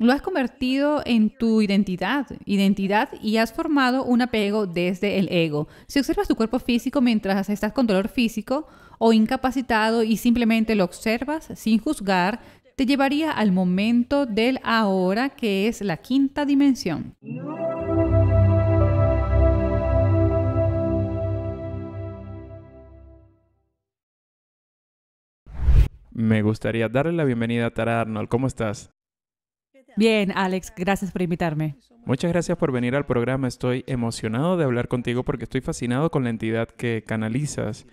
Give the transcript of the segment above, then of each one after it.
Lo has convertido en tu identidad, identidad y has formado un apego desde el ego. Si observas tu cuerpo físico mientras estás con dolor físico o incapacitado y simplemente lo observas sin juzgar, te llevaría al momento del ahora, que es la quinta dimensión. Me gustaría darle la bienvenida a Tara Arnold. ¿Cómo estás? Bien, Alex, gracias por invitarme. Muchas gracias por venir al programa. Estoy emocionado de hablar contigo porque estoy fascinado con la entidad que canalizas,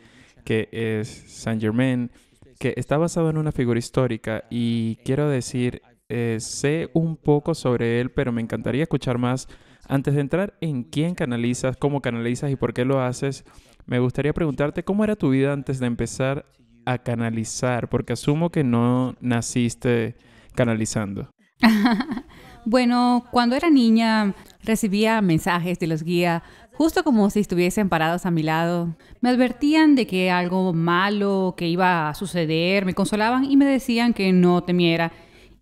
que es Saint Germain, que está basado en una figura histórica y quiero decir, eh, sé un poco sobre él, pero me encantaría escuchar más. Antes de entrar en quién canalizas, cómo canalizas y por qué lo haces, me gustaría preguntarte cómo era tu vida antes de empezar a canalizar, porque asumo que no naciste canalizando. bueno, cuando era niña recibía mensajes de los guías, justo como si estuviesen parados a mi lado. Me advertían de que algo malo que iba a suceder, me consolaban y me decían que no temiera.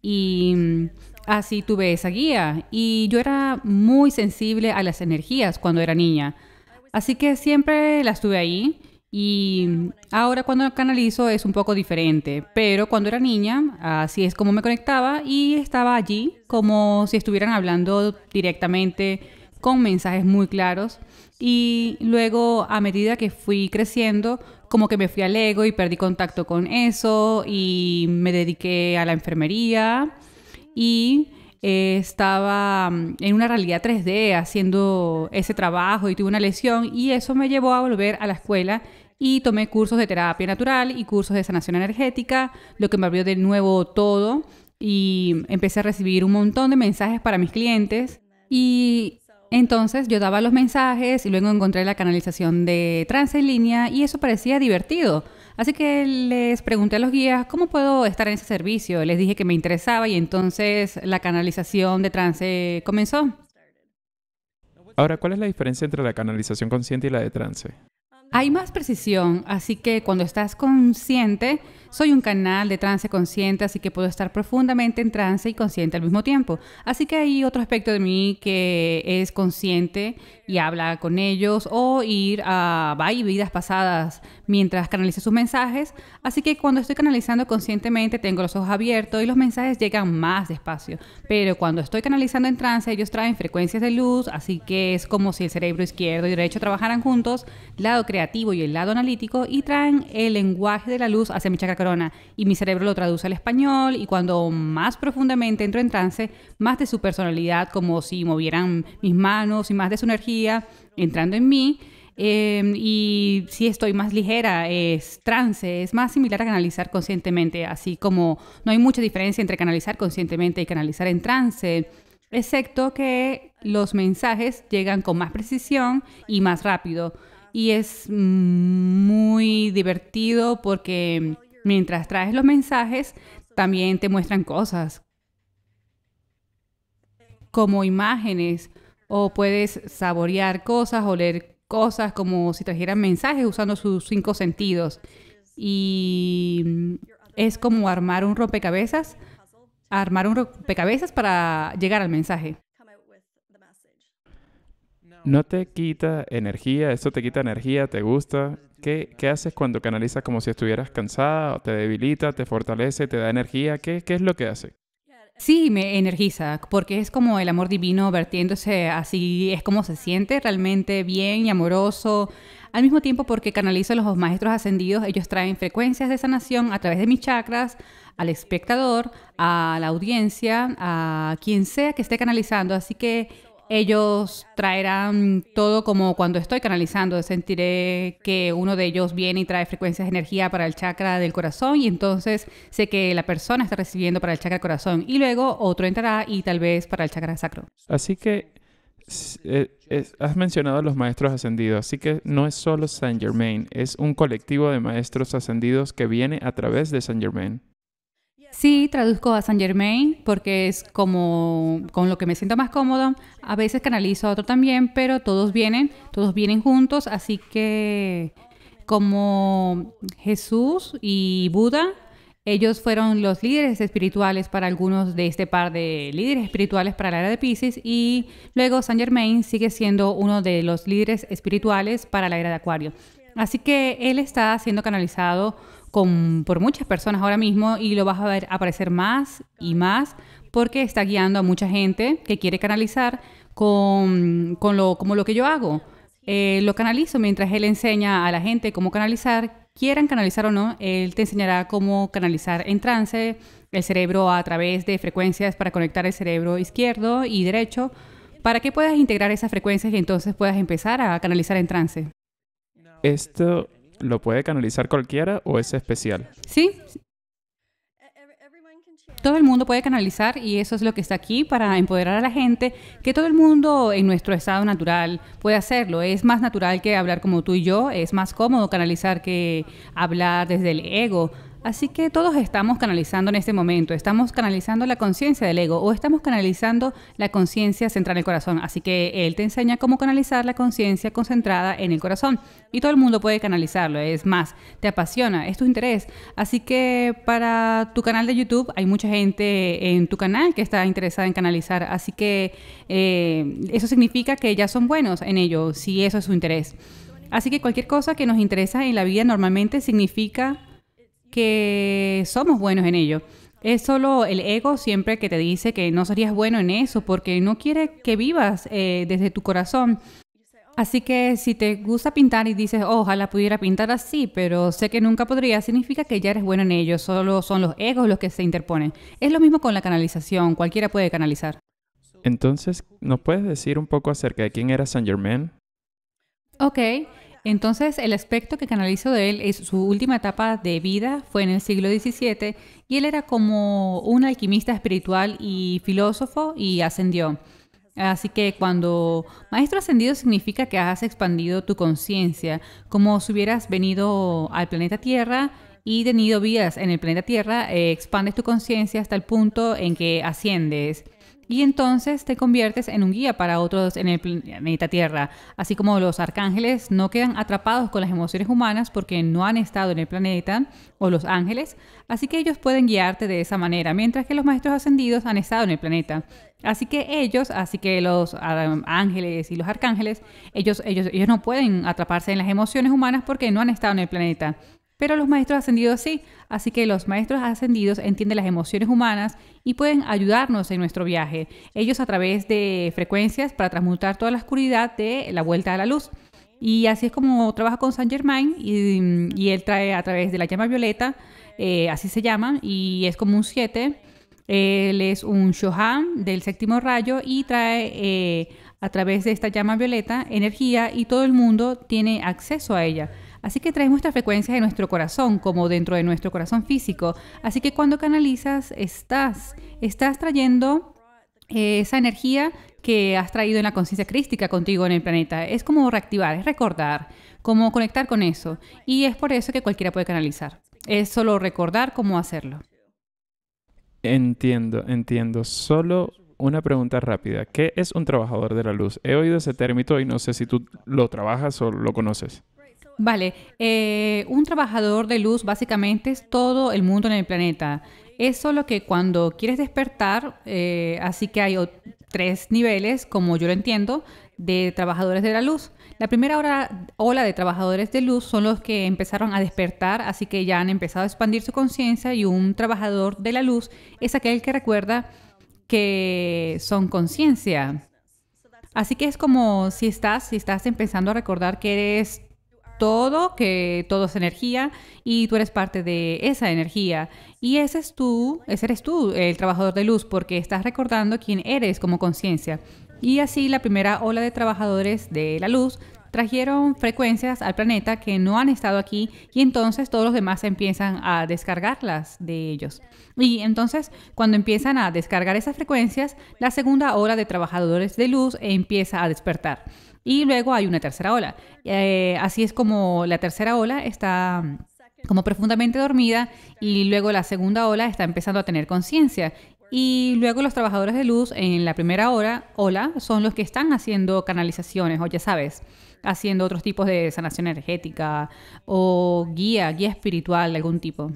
Y mm, así tuve esa guía. Y yo era muy sensible a las energías cuando era niña. Así que siempre las tuve ahí y ahora cuando canalizo es un poco diferente, pero cuando era niña así es como me conectaba y estaba allí como si estuvieran hablando directamente con mensajes muy claros. Y luego a medida que fui creciendo, como que me fui al ego y perdí contacto con eso y me dediqué a la enfermería y eh, estaba mm, en una realidad 3D haciendo ese trabajo y tuve una lesión y eso me llevó a volver a la escuela y tomé cursos de terapia natural y cursos de sanación energética, lo que me abrió de nuevo todo. Y empecé a recibir un montón de mensajes para mis clientes. Y entonces yo daba los mensajes y luego encontré la canalización de trance en línea y eso parecía divertido. Así que les pregunté a los guías cómo puedo estar en ese servicio. Les dije que me interesaba y entonces la canalización de trance comenzó. Ahora, ¿cuál es la diferencia entre la canalización consciente y la de trance? Hay más precisión, así que cuando estás consciente, soy un canal de trance consciente, así que puedo estar profundamente en trance y consciente al mismo tiempo. Así que hay otro aspecto de mí que es consciente y habla con ellos o ir a y vidas pasadas mientras canaliza sus mensajes. Así que cuando estoy canalizando conscientemente tengo los ojos abiertos y los mensajes llegan más despacio. Pero cuando estoy canalizando en trance ellos traen frecuencias de luz, así que es como si el cerebro izquierdo y derecho trabajaran juntos, lado creativo y el lado analítico, y traen el lenguaje de la luz hacia mi chakra y mi cerebro lo traduce al español y cuando más profundamente entro en trance, más de su personalidad, como si movieran mis manos y más de su energía entrando en mí. Em, y si estoy más ligera, es trance, es más similar a canalizar conscientemente, así como no hay mucha diferencia entre canalizar conscientemente y canalizar en trance, excepto que los mensajes llegan con más precisión y más rápido. Y es muy divertido porque Mientras traes los mensajes, también te muestran cosas como imágenes o puedes saborear cosas, o leer cosas como si trajeran mensajes usando sus cinco sentidos. Y mm, es como armar un rompecabezas, armar un rompecabezas para llegar al mensaje. No te quita energía, esto te quita energía, te gusta. ¿Qué, haces cuando canalizas como si estuvieras cansada? ¿Te debilita, te fortalece, te da energía? ¿Qué, qué es lo que hace? Sí, me energiza, porque es como el amor divino vertiéndose así, es como se siente realmente bien y amoroso. Al mismo tiempo, porque canalizo a los maestros ascendidos, ellos traen frecuencias de sanación a través de mis chakras al espectador, a la audiencia, a quien sea que esté canalizando. Así que ellos traerán todo como cuando estoy canalizando. Sentiré que uno de ellos viene y trae frecuencias de energía para el chakra del corazón y entonces sé que la persona está recibiendo para el chakra del corazón y luego otro entrará y tal vez para el chakra sacro. Así que eh, has mencionado los maestros ascendidos, así que no es solo Saint Germain, es un colectivo de maestros ascendidos que viene a través de Saint Germain. Sí, traduzco a Saint Germain porque es como con lo que me siento más cómodo. A veces canalizo a otro también, pero todos vienen, todos vienen juntos, así que como Jesús y Buda, ellos fueron los líderes espirituales para algunos de este par de líderes espirituales para la era de Pisces y luego Saint Germain sigue siendo uno de los líderes espirituales para la era de Acuario. Así que él está siendo canalizado por muchas personas ahora mismo y lo vas a ver aparecer más y más porque está guiando a mucha gente que quiere canalizar con, lo, como lo que yo hago. Eh, lo canalizo mientras él enseña a la gente cómo canalizar, quieran canalizar o no, él te enseñará cómo canalizar en trance el cerebro a través de frecuencias para conectar el cerebro izquierdo y derecho para que puedas integrar esas frecuencias y entonces puedas empezar a canalizar en trance. Esto lo puede canalizar cualquiera o es especial? Sí. Todo el mundo puede canalizar y eso es lo que está aquí para empoderar a la gente, que todo el mundo en nuestro estado natural puede hacerlo. Es más natural que hablar como tú y yo, es más cómodo canalizar que hablar desde el ego, Así que todos estamos canalizando en este momento, estamos canalizando la conciencia del ego o estamos canalizando la conciencia central el corazón. Así que él te enseña cómo canalizar la conciencia concentrada en el corazón. Y todo el mundo puede canalizarlo, es más, te apasiona, es tu interés. Así que para tu canal de YouTube hay mucha gente en tu canal que está interesada en canalizar. Así que eh, eso significa que ya son buenos en ello, si eso es su interés. Así que cualquier cosa que nos interesa en la vida normalmente significa que somos buenos en ello. Es solo el ego siempre que te dice que no serías bueno en eso porque no quiere que vivas eh, desde tu corazón. Así que si te gusta pintar y dices, oh, ojalá pudiera pintar así, pero sé que nunca podría, significa que ya eres bueno en ello, solo son los egos los que se interponen. Es lo mismo con la canalización, cualquiera puede canalizar. Entonces, ¿nos puedes decir un poco acerca de quién era Saint Germain? Ok, entonces, el aspecto que canalizo de él es su última etapa de vida, fue en el siglo XVII, y él era como un alquimista espiritual y filósofo y ascendió. Así que cuando maestro ascendido significa que has expandido tu conciencia, como si hubieras venido al planeta Tierra y tenido vidas en el planeta Tierra, eh, expandes tu conciencia hasta el punto en que asciendes y entonces te conviertes en un guía para otros en el planeta Tierra. Así como los arcángeles no quedan atrapados con las emociones humanas porque no han estado en el planeta, o los ángeles, así que ellos pueden guiarte de esa manera, mientras que los maestros ascendidos han estado en el planeta. Así que ellos, así que los um, ángeles y los arcángeles, ellos, ellos, ellos no pueden atraparse en las emociones humanas porque no han estado en el planeta. Pero los maestros ascendidos sí, así que los maestros ascendidos entienden las emociones humanas y pueden ayudarnos en nuestro viaje, ellos a través de frecuencias para transmutar toda la oscuridad de la vuelta a la luz. Y así es como trabaja con Saint Germain mm, y, él trae a través de la llama violeta, eh, así se llama, y es como un 7. Él es un Shohan del séptimo rayo y trae eh, a través de esta llama violeta energía y todo el mundo tiene acceso a ella. Así que traemos esta frecuencias de nuestro corazón, como dentro de nuestro corazón físico. Así que cuando canalizas, estás, estás trayendo eh, esa energía que has traído en la conciencia crística contigo en el planeta. Es como reactivar, es recordar, como conectar con eso. Y es por eso que cualquiera puede canalizar. Es solo recordar cómo hacerlo. Entiendo, entiendo. Solo una pregunta rápida. ¿Qué es un trabajador de la luz? He oído ese término y no sé si tú lo trabajas o lo conoces. Vale, eh, un trabajador de luz básicamente es todo el mundo en el planeta. Es solo que cuando quieres despertar, eh, así que hay tres niveles, como yo lo entiendo, de trabajadores de la luz. La primera hora, ola de trabajadores de luz son los que empezaron a despertar, así que ya han empezado a expandir su conciencia y un trabajador de la luz es aquel que recuerda que son conciencia. Así que es como si estás, si estás empezando a recordar que eres todo, que todo es energía y tú eres parte de esa energía. Y ese es tú, ese eres tú, el trabajador de luz, porque estás recordando quién eres como conciencia. Y así la primera ola de trabajadores de la luz trajeron frecuencias al planeta que no han estado aquí y entonces todos los demás empiezan a descargarlas de ellos. Y entonces cuando empiezan a descargar esas frecuencias, la segunda ola de trabajadores de luz empieza a despertar. Y luego hay una tercera ola. Eh, así es como la tercera ola está mm, como profundamente dormida y luego la segunda ola está empezando a tener conciencia. Y luego los trabajadores de luz en la primera hora, ola son los que están haciendo canalizaciones, o ya sabes, haciendo otros tipos de sanación energética o guía, guía espiritual de algún tipo.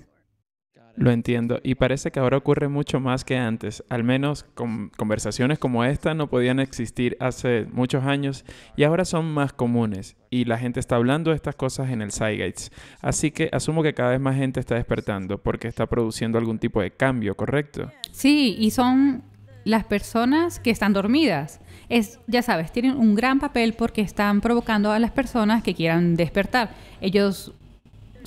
Lo entiendo. Y parece que ahora ocurre mucho más que antes. Al menos con conversaciones como esta no podían existir hace muchos años y ahora son más comunes. Y la gente está hablando de estas cosas en el gates. Así que asumo que cada vez más gente está despertando porque está produciendo algún tipo de cambio, ¿correcto? Sí, y son las personas que están dormidas. Es, ya sabes, tienen un gran papel porque están provocando a las personas que quieran despertar. Ellos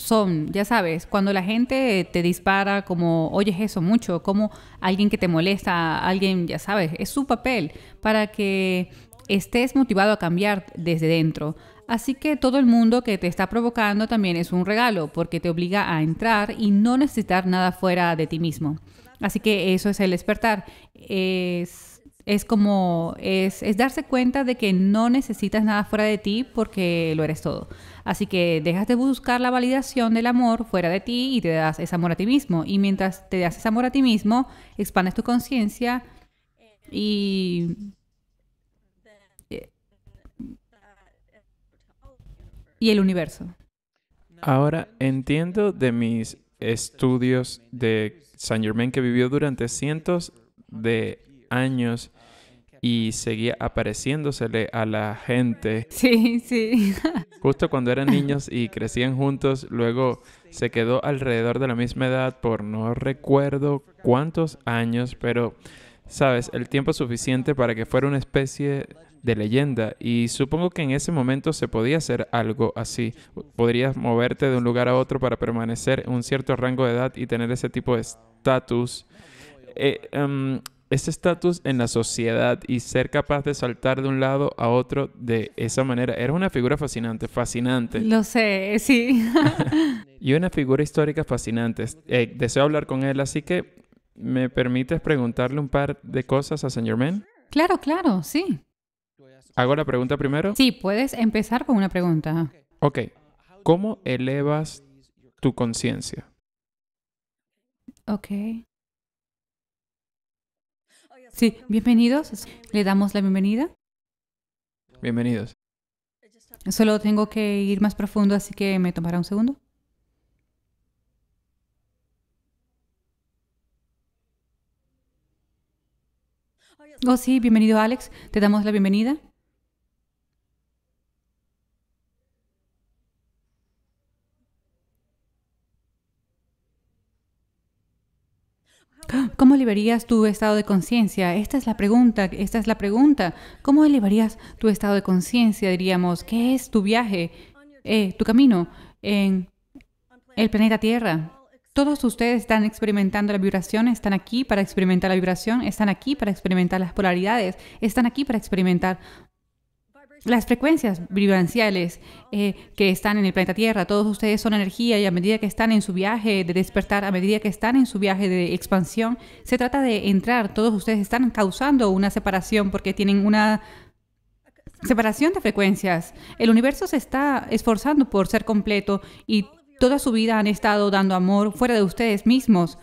son, ya sabes, cuando la gente te dispara como, oyes eso mucho, como alguien que te molesta, alguien, ya sabes, es su papel para que estés motivado a cambiar desde dentro. Así que todo el mundo que te está provocando también es un regalo porque te obliga a entrar y no necesitar nada fuera de ti mismo. Así que eso es el despertar. Es es como, es, darse cuenta de que no necesitas nada fuera de ti porque lo eres todo. Así que dejas de buscar la validación del amor fuera de ti y te das ese amor a ti mismo. Y mientras te das ese amor a ti mismo, expandes tu conciencia y y el universo. Ahora entiendo de mis estudios de Saint Germain que vivió durante cientos de años y seguía apareciéndosele a la gente. Sí, sí. Justo cuando eran niños y crecían juntos, luego se quedó alrededor de la misma edad por no recuerdo cuántos años, pero, sabes, el tiempo suficiente para que fuera una especie de leyenda y supongo que en ese momento se podía hacer algo así. Podrías moverte de un lugar a otro para permanecer en un cierto rango de edad y tener ese tipo de estatus. Eh, em, ese estatus en la sociedad y ser capaz de saltar de un lado a otro de esa manera. Era una figura fascinante, fascinante. Lo sé, sí. y una figura histórica fascinante. Eh, deseo hablar con él, así que ¿me permites preguntarle un par de cosas a Saint Germain? Claro, claro, sí. ¿Hago la pregunta primero? Sí, puedes empezar con una pregunta. Ok. ¿Cómo elevas tu conciencia? Ok. Sí, bienvenidos. Le damos la bienvenida. Bienvenidos. Solo tengo que ir más profundo, así que me tomará un segundo. Oh, sí, bienvenido Alex. Te damos la bienvenida. ¿Cómo elevarías tu estado de conciencia? Esta es la pregunta, esta es la pregunta. ¿Cómo elevarías tu estado de conciencia? Diríamos, ¿qué es tu viaje, eh, tu camino en el planeta Tierra? Todos ustedes están experimentando la vibración, están aquí para experimentar la vibración, están aquí para experimentar las polaridades, están aquí para experimentar las frecuencias vibranciales eh, que están en el planeta Tierra, todos ustedes son energía y a medida que están en su viaje de despertar, a medida que están en su viaje de expansión, se trata de entrar, todos ustedes están causando una separación porque tienen una separación de frecuencias. El universo se está esforzando por ser completo y toda su vida han estado dando amor fuera de ustedes mismos.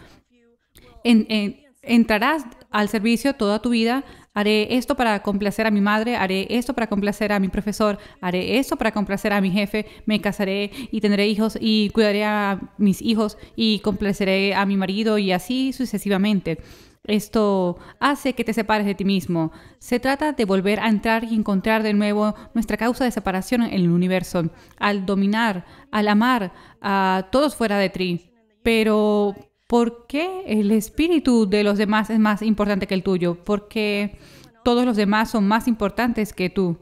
entrarás al servicio toda tu vida haré esto para complacer a mi madre, haré esto para complacer a mi profesor, haré esto para complacer a mi jefe, me casaré y tendré hijos y cuidaré a mis hijos y complaceré a mi marido y así sucesivamente. Esto hace que te separes de ti mismo. Se trata de volver a entrar y encontrar de nuevo nuestra causa de separación en el universo, al dominar, al amar a todos fuera de ti. Pero ¿Por qué el espíritu de los demás es más importante que el tuyo? ¿Por qué todos los demás son más importantes que tú?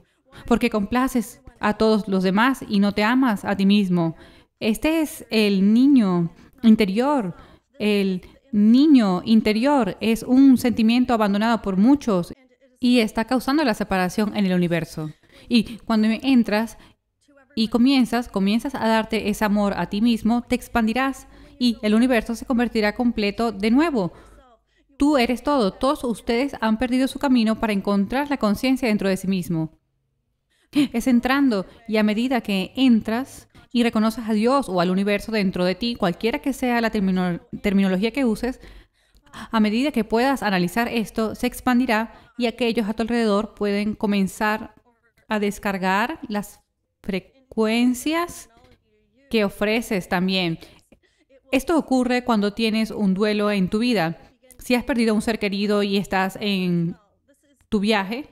¿Por qué complaces a todos los demás y no te amas a ti mismo? Este es el niño interior. El niño interior es un sentimiento abandonado por muchos y está causando la separación en el universo. Y cuando entras y comienzas, comienzas a darte ese amor a ti mismo, te expandirás y el universo se convertirá completo de nuevo. Tú eres todo. Todos ustedes han perdido su camino para encontrar la conciencia dentro de sí mismo. Es entrando y a medida que entras y reconoces a Dios o al universo dentro de ti, cualquiera que sea la terminología que uses, a medida que puedas analizar esto, se expandirá y aquellos a tu alrededor pueden comenzar a descargar las frecuencias que ofreces también. Esto ocurre cuando tienes un duelo en tu vida. Si has perdido a un ser querido y estás en tu viaje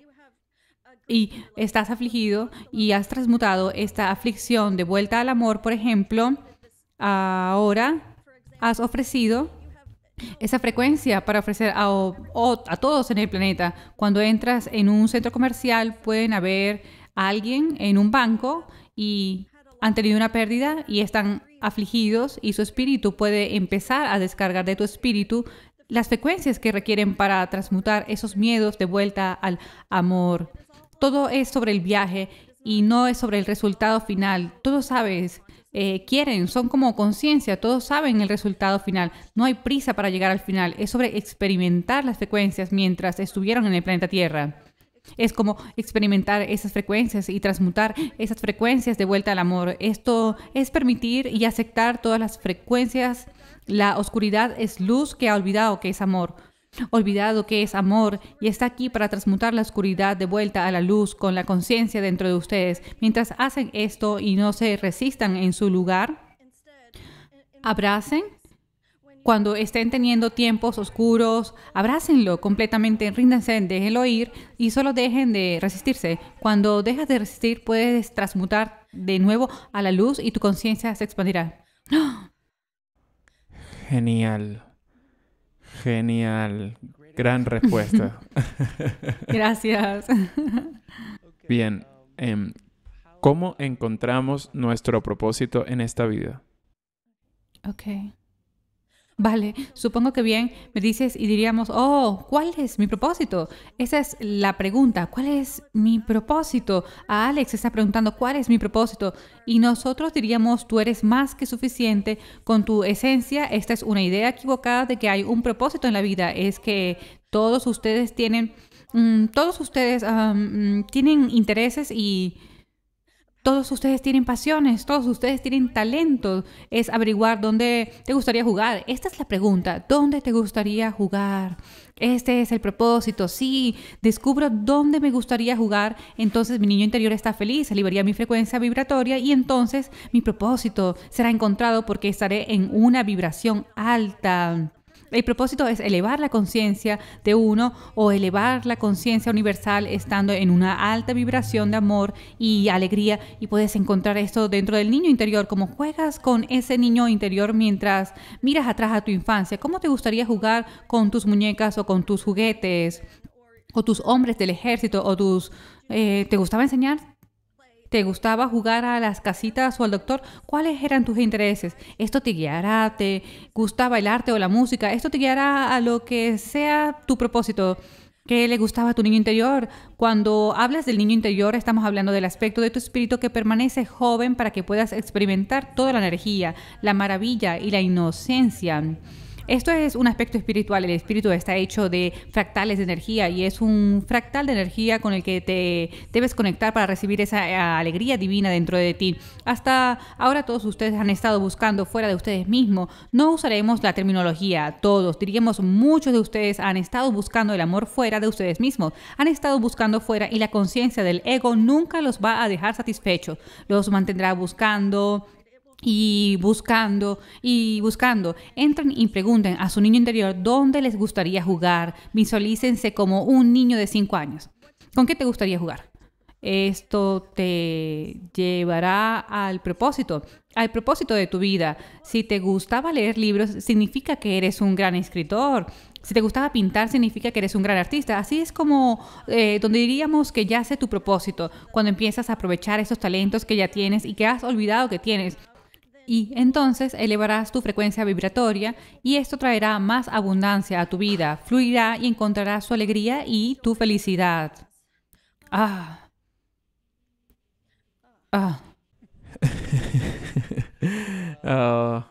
y estás afligido y has transmutado esta aflicción de vuelta al amor, por ejemplo, ahora has ofrecido esa frecuencia para ofrecer a, todos en el planeta. Cuando entras en un centro comercial pueden haber alguien en un banco y han tenido una pérdida y están afligidos y su espíritu puede empezar a descargar de tu espíritu las frecuencias que requieren para transmutar esos miedos de vuelta al amor. Todo es sobre el viaje y no es sobre el resultado final. Todos sabes, eh, quieren, son como conciencia, todos saben el resultado final. No hay prisa para llegar al final, es sobre experimentar las frecuencias mientras estuvieron en el planeta Tierra. Es como experimentar esas frecuencias y transmutar esas frecuencias de vuelta al amor. Esto es permitir y aceptar todas las frecuencias. La oscuridad es luz que ha olvidado que es amor olvidado que es amor y está aquí para transmutar la oscuridad de vuelta a la luz con la conciencia dentro de ustedes. Mientras hacen esto y no se resistan en su lugar, abracen cuando estén teniendo tiempos oscuros, abrácenlo completamente, ríndanse, déjenlo ir y solo dejen de resistirse. Cuando dejas de resistir, puedes transmutar de nuevo a la luz y tu conciencia se expandirá. Genial. Genial. Gran respuesta. Gracias. Bien, em, ¿cómo encontramos nuestro propósito en esta vida? Okay. Vale, supongo que bien, me dices y diríamos, oh, ¿cuál es mi propósito? Esa es la pregunta, ¿cuál es mi propósito? A Alex está preguntando, ¿cuál es mi propósito? Y nosotros diríamos, tú eres más que suficiente con tu esencia. Esta es una idea equivocada de que hay un propósito en la vida, es que todos ustedes tienen, mm, todos ustedes mm, tienen intereses y todos ustedes tienen pasiones, todos ustedes tienen talento. Es averiguar dónde te gustaría jugar. Esta es la pregunta, ¿dónde te gustaría jugar? Este es el propósito, Si descubro dónde me gustaría jugar, entonces mi niño interior está feliz, liberaría mi frecuencia vibratoria y entonces mi propósito será encontrado porque estaré en una vibración alta. El propósito es elevar la conciencia de uno o elevar la conciencia universal estando en una alta vibración de amor y alegría y puedes encontrar esto dentro del niño interior, como juegas con ese niño interior mientras miras atrás a tu infancia, cómo te gustaría jugar con tus muñecas o con tus juguetes o tus hombres del ejército o tus... Eh, ¿Te gustaba enseñar ¿Te gustaba jugar a las casitas o al doctor? ¿Cuáles eran tus intereses? ¿Esto te guiará? ¿Te gustaba el arte o la música? ¿Esto te guiará a lo que sea tu propósito? ¿Qué le gustaba a tu niño interior? Cuando hablas del niño interior, estamos hablando del aspecto de tu espíritu que permanece joven para que puedas experimentar toda la energía, la maravilla y la inocencia esto es un aspecto espiritual. El espíritu está hecho de fractales de energía y es un fractal de energía con el que te debes conectar para recibir esa eh, alegría divina dentro de ti. Hasta ahora todos ustedes han estado buscando fuera de ustedes mismos. No usaremos la terminología todos. Diríamos muchos de ustedes han estado buscando el amor fuera de ustedes mismos. Han estado buscando fuera y la conciencia del ego nunca los va a dejar satisfechos. Los mantendrá buscando y buscando y buscando. Entren y pregunten a su niño interior dónde les gustaría jugar. Visualícense como un niño de 5 años. ¿Con qué te gustaría jugar? Esto te llevará al propósito, al propósito de tu vida. Si te gustaba leer libros, significa que eres un gran escritor. Si te gustaba pintar, significa que eres un gran artista. Así es como eh, donde diríamos que ya hace tu propósito, cuando empiezas a aprovechar esos talentos que ya tienes y que has olvidado que tienes y entonces elevarás tu frecuencia vibratoria y esto traerá más abundancia a tu vida, fluirá y encontrarás su alegría y tu felicidad. Ah. Ah. ah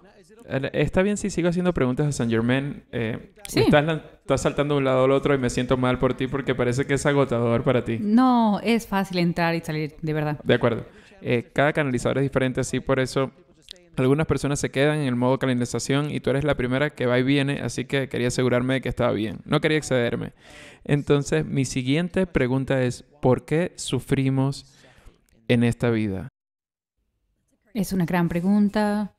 está bien si sigo haciendo preguntas a Saint Germain. Eh, sí. estás, saltando de un lado al otro y me siento mal por ti porque parece que es agotador para ti. No, es fácil entrar y salir, de verdad. De acuerdo. Eh, cada canalizador es diferente, así por eso algunas personas se quedan en el modo calendarización y tú eres la primera que va y viene, así que quería asegurarme de que estaba bien. No quería excederme. Entonces, mi siguiente pregunta es, ¿por qué sufrimos en esta vida? Es una gran pregunta.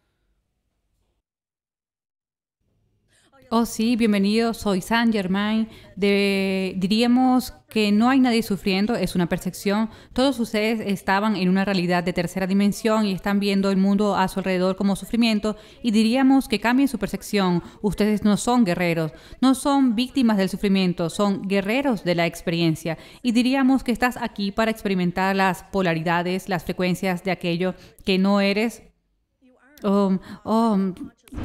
Oh, sí, bienvenido, soy San Germain. diríamos que no hay nadie sufriendo, es una percepción. Todos ustedes estaban en una realidad de tercera dimensión y están viendo el mundo a su alrededor como sufrimiento y diríamos que cambien su percepción. Ustedes no son guerreros, no son víctimas del sufrimiento, son guerreros de la experiencia y diríamos que estás aquí para experimentar las polaridades, las frecuencias de aquello que no eres. Oh, oh,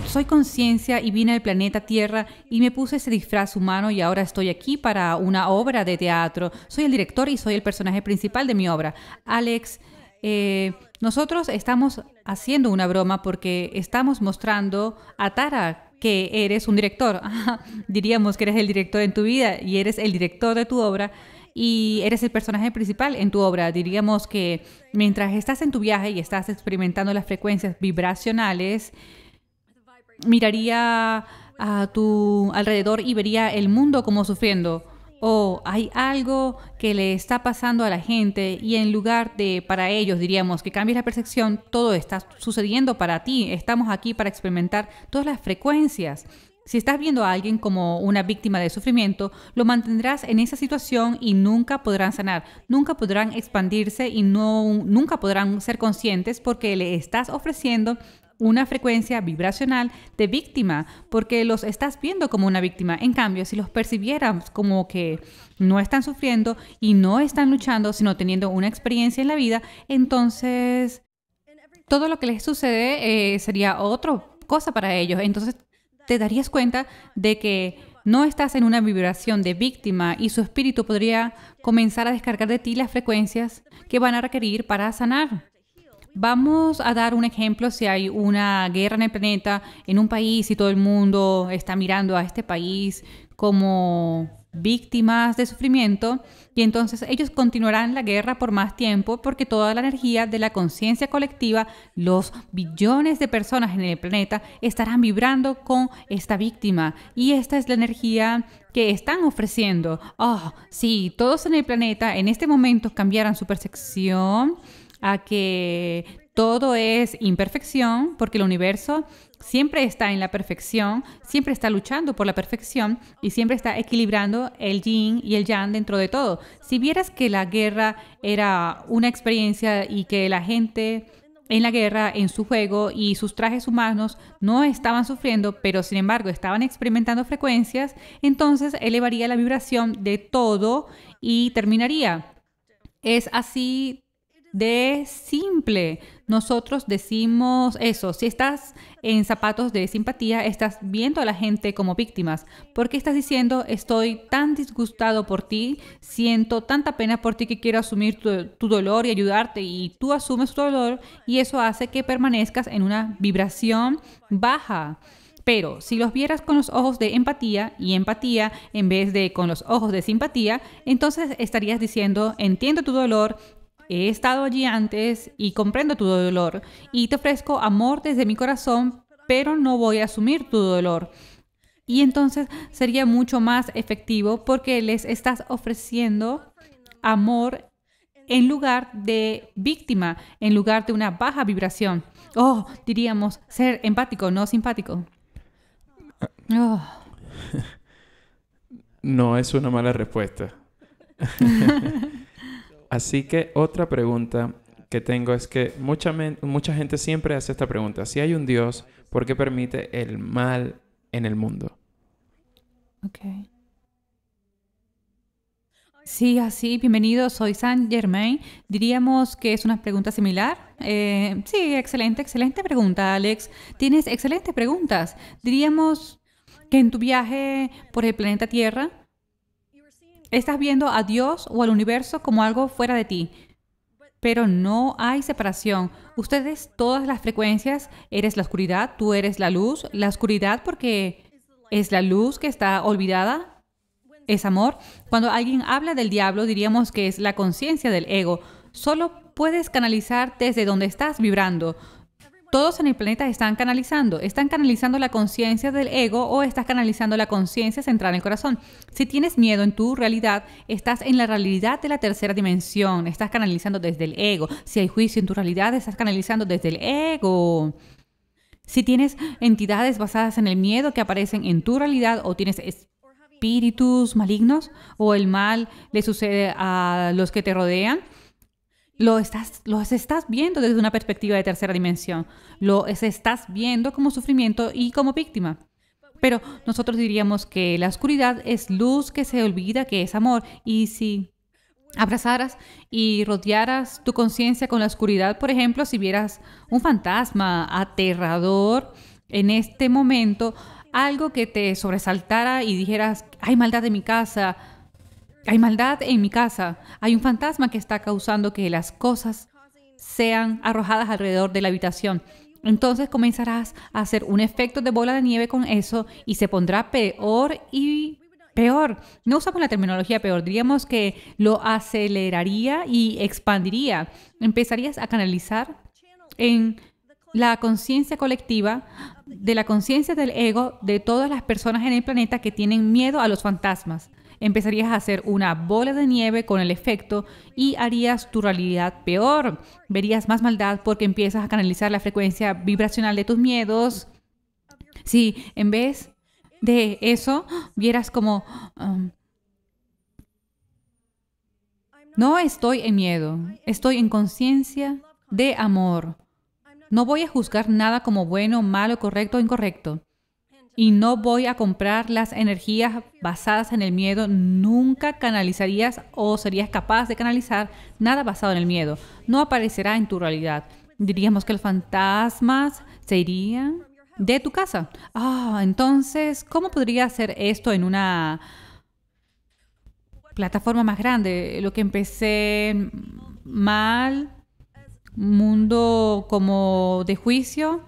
soy conciencia y vine al planeta Tierra y me puse ese disfraz humano y ahora estoy aquí para una obra de teatro. Soy el director y soy el personaje principal de mi obra. Alex, eh, nosotros estamos haciendo una broma porque estamos mostrando a Tara que eres un director. Diríamos que eres el director en tu vida y eres el director de tu obra y eres el personaje principal en tu obra. Diríamos que mientras estás en tu viaje y estás experimentando las frecuencias vibracionales, miraría a tu alrededor y vería el mundo como sufriendo. O oh, hay algo que le está pasando a la gente y en lugar de para ellos diríamos que cambies la percepción, todo está sucediendo para ti. Estamos aquí para experimentar todas las frecuencias. Si estás viendo a alguien como una víctima de sufrimiento, lo mantendrás en esa situación y nunca podrán sanar, nunca podrán expandirse y no, nunca podrán ser conscientes porque le estás ofreciendo una frecuencia vibracional de víctima, porque los estás viendo como una víctima. En cambio, si los percibieras como que no están sufriendo y no están luchando, sino teniendo una experiencia en la vida, entonces todo lo que les sucede eh, sería otra cosa para ellos. Entonces te darías cuenta de que no estás en una vibración de víctima y su espíritu podría comenzar a descargar de ti las frecuencias que van a requerir para sanar. Vamos a dar un ejemplo si hay una guerra en el planeta, en un país y todo el mundo está mirando a este país como víctimas de sufrimiento y entonces ellos continuarán la guerra por más tiempo porque toda la energía de la conciencia colectiva, los billones de personas en el planeta estarán vibrando con esta víctima y esta es la energía que están ofreciendo. Oh, ah, si sí, todos en el planeta en este momento cambiaran su percepción a que todo es imperfección, porque el universo siempre está en la perfección, siempre está luchando por la perfección y siempre está equilibrando el yin y el yang dentro de todo. Si vieras que la guerra era una experiencia y que la gente en la guerra, en su juego y sus trajes humanos no estaban sufriendo, pero sin embargo estaban experimentando frecuencias, entonces elevaría la vibración de todo y terminaría. Es así de simple. Nosotros decimos eso, si estás en zapatos de simpatía, estás viendo a la gente como víctimas, porque estás diciendo, estoy tan disgustado por ti, siento tanta pena por ti que quiero asumir tu, dolor y ayudarte, y tú asumes tu dolor y eso hace que permanezcas en una vibración baja. Pero si los vieras con los ojos de empatía y empatía en vez de con los ojos de simpatía, entonces estarías diciendo, entiendo tu dolor, he estado allí antes y comprendo tu dolor y te ofrezco amor desde mi corazón, pero no voy a asumir tu dolor. Y entonces sería mucho más efectivo porque les estás ofreciendo amor en lugar de víctima, en lugar de una baja vibración. Oh, diríamos ser empático, no simpático. Oh. No es una mala respuesta. Así que otra pregunta que tengo es que mucha, mucha gente siempre hace esta pregunta. Si hay un Dios, ¿por qué permite el mal en el mundo? Sí, así, bienvenido, soy San Germain. Diríamos que es una pregunta similar. Eh, sí, excelente, excelente pregunta, Alex. Tienes excelentes preguntas. Diríamos que en tu viaje por el planeta Tierra Estás viendo a Dios o al universo como algo fuera de ti. Pero no hay separación. Ustedes, todas las frecuencias, eres la oscuridad, tú eres la luz. La oscuridad porque es la luz que está olvidada, es amor. Cuando alguien habla del diablo, diríamos que es la conciencia del ego. Solo puedes canalizar desde donde estás vibrando todos en el planeta están canalizando. Están canalizando la conciencia del ego o estás canalizando la conciencia central en el corazón. Si tienes miedo en tu realidad, estás en la realidad de la tercera dimensión. Estás canalizando desde el ego. Si hay juicio en tu realidad, estás canalizando desde el ego. Si tienes entidades basadas en el miedo que aparecen en tu realidad o tienes espíritus malignos o el mal le sucede a los que te rodean, lo estás, los estás viendo desde una perspectiva de tercera dimensión. Lo estás viendo como sufrimiento y como víctima. Pero nosotros diríamos que la oscuridad es luz que se olvida que es amor. Y si abrazaras y rodearas tu conciencia con la oscuridad, por ejemplo, si vieras un fantasma aterrador en este momento, algo que te sobresaltara y dijeras, hay maldad en mi casa, hay maldad en mi casa. Hay un fantasma que está causando que las cosas sean arrojadas alrededor de la habitación. Entonces comenzarás a hacer un efecto de bola de nieve con eso y se pondrá peor y peor. No usamos la terminología peor, diríamos que lo aceleraría y expandiría. Empezarías a canalizar en la conciencia colectiva, de la conciencia del ego de todas las personas en el planeta que tienen miedo a los fantasmas empezarías a hacer una bola de nieve con el efecto y harías tu realidad peor. Verías más maldad porque empiezas a canalizar la frecuencia vibracional de tus miedos. Si en vez de eso vieras como... Um, no estoy en miedo, estoy en conciencia de amor. No voy a juzgar nada como bueno, malo, correcto o incorrecto y no voy a comprar las energías basadas en el miedo. Nunca canalizarías o serías capaz de canalizar nada basado en el miedo. No aparecerá en tu realidad. Diríamos que los fantasmas se irían de tu casa. Ah, entonces, ¿cómo podría hacer esto en una plataforma más grande? Lo que empecé mal, mundo como de juicio,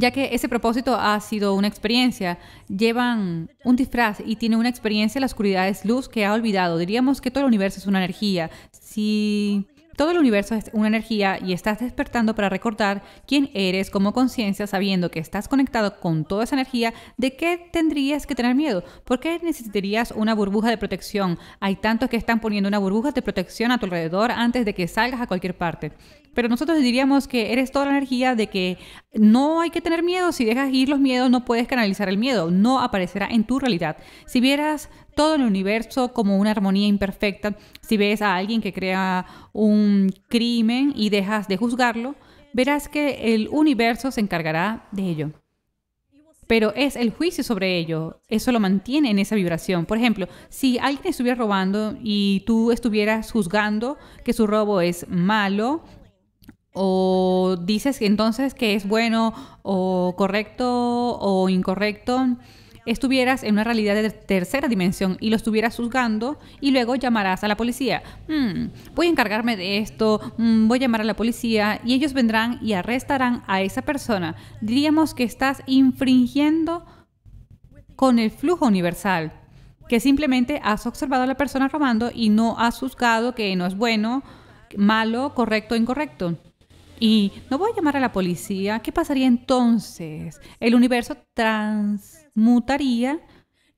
ya que ese propósito ha sido una experiencia. Llevan un disfraz y tiene una experiencia, la oscuridad es luz que ha olvidado. Diríamos que todo el universo es una energía. Si todo el universo es una energía y estás despertando para recordar quién eres como conciencia, sabiendo que estás conectado con toda esa energía, de qué tendrías que tener miedo, por qué necesitarías una burbuja de protección. Hay tantos que están poniendo una burbuja de protección a tu alrededor antes de que salgas a cualquier parte. Pero nosotros diríamos que eres toda la energía de que no hay que tener miedo, si dejas ir los miedos no puedes canalizar el miedo, no aparecerá en tu realidad. Si vieras todo el universo como una armonía imperfecta. Si ves a alguien que crea un crimen y dejas de juzgarlo, verás que el universo se encargará de ello. Pero es el juicio sobre ello, eso lo mantiene en esa vibración. Por ejemplo, si alguien estuviera robando y tú estuvieras juzgando que su robo es malo, o dices entonces que es bueno o correcto o incorrecto, estuvieras en una realidad de tercera dimensión y lo estuvieras juzgando y luego llamarás a la policía. Hmm, voy a encargarme de esto, hmm, voy a llamar a la policía y ellos vendrán y arrestarán a esa persona. Diríamos que estás infringiendo con el flujo universal, que simplemente has observado a la persona robando y no has juzgado que no es bueno, malo, correcto, o incorrecto. Y no voy a llamar a la policía. ¿Qué pasaría entonces? El universo trans mutaría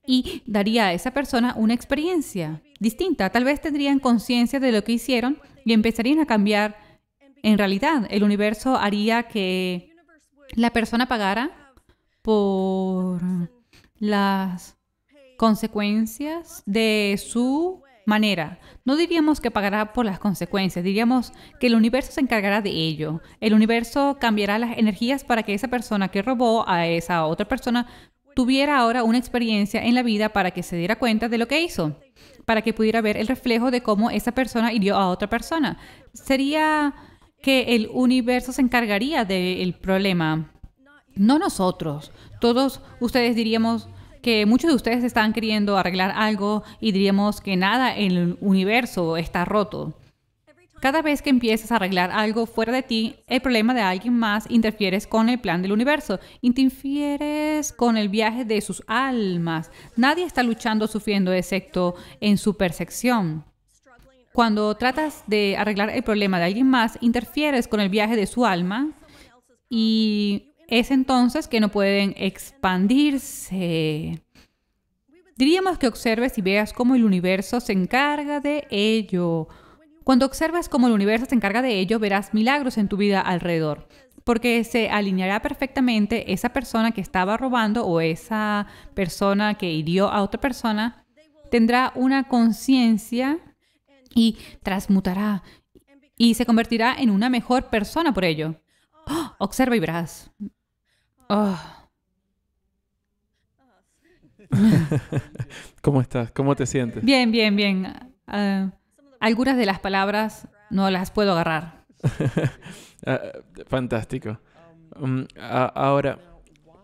y daría a esa persona una experiencia distinta. Tal vez tendrían conciencia de lo que hicieron y empezarían a cambiar. En realidad, el universo haría que la persona pagara por las consecuencias de su manera. No diríamos que pagará por las consecuencias, diríamos que el universo se encargará de ello. El universo cambiará las energías para que esa persona que robó a esa otra persona tuviera ahora una experiencia en la vida para que se diera cuenta de lo que hizo, para que pudiera ver el reflejo de cómo esa persona hirió a otra persona. Sería que el universo se encargaría del problema, no nosotros. Todos ustedes diríamos que muchos de ustedes están queriendo arreglar algo y diríamos que nada en el universo está roto. Cada vez que empiezas a arreglar algo fuera de ti, el problema de alguien más, interfieres con el plan del universo, interfieres con el viaje de sus almas. Nadie está luchando o sufriendo excepto en su percepción. Cuando tratas de arreglar el problema de alguien más, interfieres con el viaje de su alma y es entonces que no pueden expandirse. Diríamos que observes y veas cómo el universo se encarga de ello. Cuando observas cómo el universo se encarga de ello, verás milagros en tu vida alrededor, porque se alineará perfectamente esa persona que estaba robando o esa persona que hirió a otra persona, tendrá una conciencia y transmutará y se convertirá en una mejor persona por ello. ¡Oh! observa y verás. ¡Oh! ¿Cómo estás? ¿Cómo te sientes? Bien, bien, bien. Ah, algunas de las palabras no las puedo agarrar. Ah, fantástico. Mm, ahora,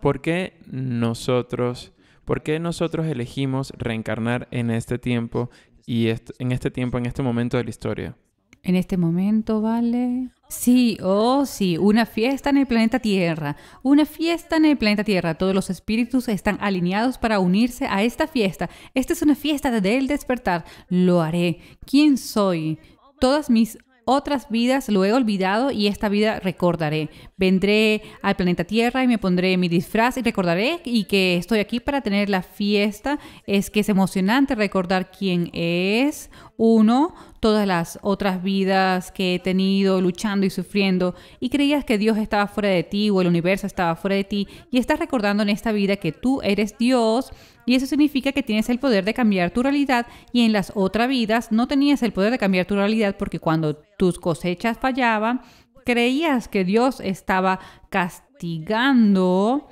¿por qué nosotros, por qué nosotros elegimos reencarnar en este tiempo y en este tiempo, en este momento de la historia? En este momento, vale. Sí, oh sí, una fiesta en el planeta Tierra, una fiesta en el planeta Tierra. Todos los espíritus están alineados para unirse a esta fiesta. Esta es una fiesta del despertar. Lo haré. ¿Quién soy? Todas mis otras vidas lo he olvidado y esta vida recordaré. Vendré al planeta Tierra y me pondré mi disfraz y recordaré y que estoy aquí para tener la fiesta. Es que es emocionante recordar quién es uno, todas las otras vidas que he tenido luchando y sufriendo y creías que Dios estaba fuera de ti o el universo estaba fuera de ti y estás recordando en esta vida que tú eres Dios y eso significa que tienes el poder de cambiar tu realidad y en las otras vidas no tenías el poder de cambiar tu realidad porque cuando tus cosechas fallaban, creías que Dios estaba castigando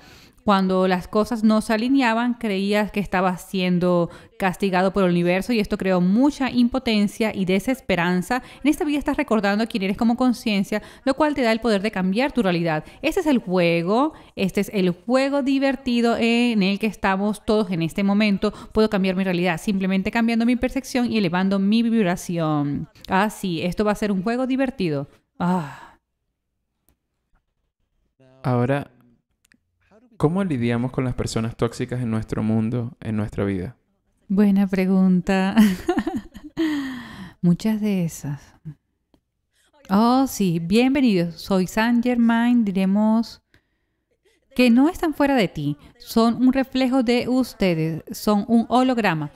cuando las cosas no se alineaban, creías que estabas siendo castigado por el universo y esto creó mucha impotencia y desesperanza. En esta vida estás recordando quién eres como conciencia, lo cual te da el poder de cambiar tu realidad. Este es el juego, este es el juego divertido en el que estamos todos en este momento. Puedo cambiar mi realidad simplemente cambiando mi percepción y elevando mi vibración. Ah, sí, esto va a ser un juego divertido. Ah. Ahora ¿Cómo lidiamos con las personas tóxicas en nuestro mundo, en nuestra vida? Buena pregunta. Muchas de esas. Oh, sí, bienvenidos. Soy San Germain, diremos que no están fuera de ti, son un reflejo de ustedes, son un holograma.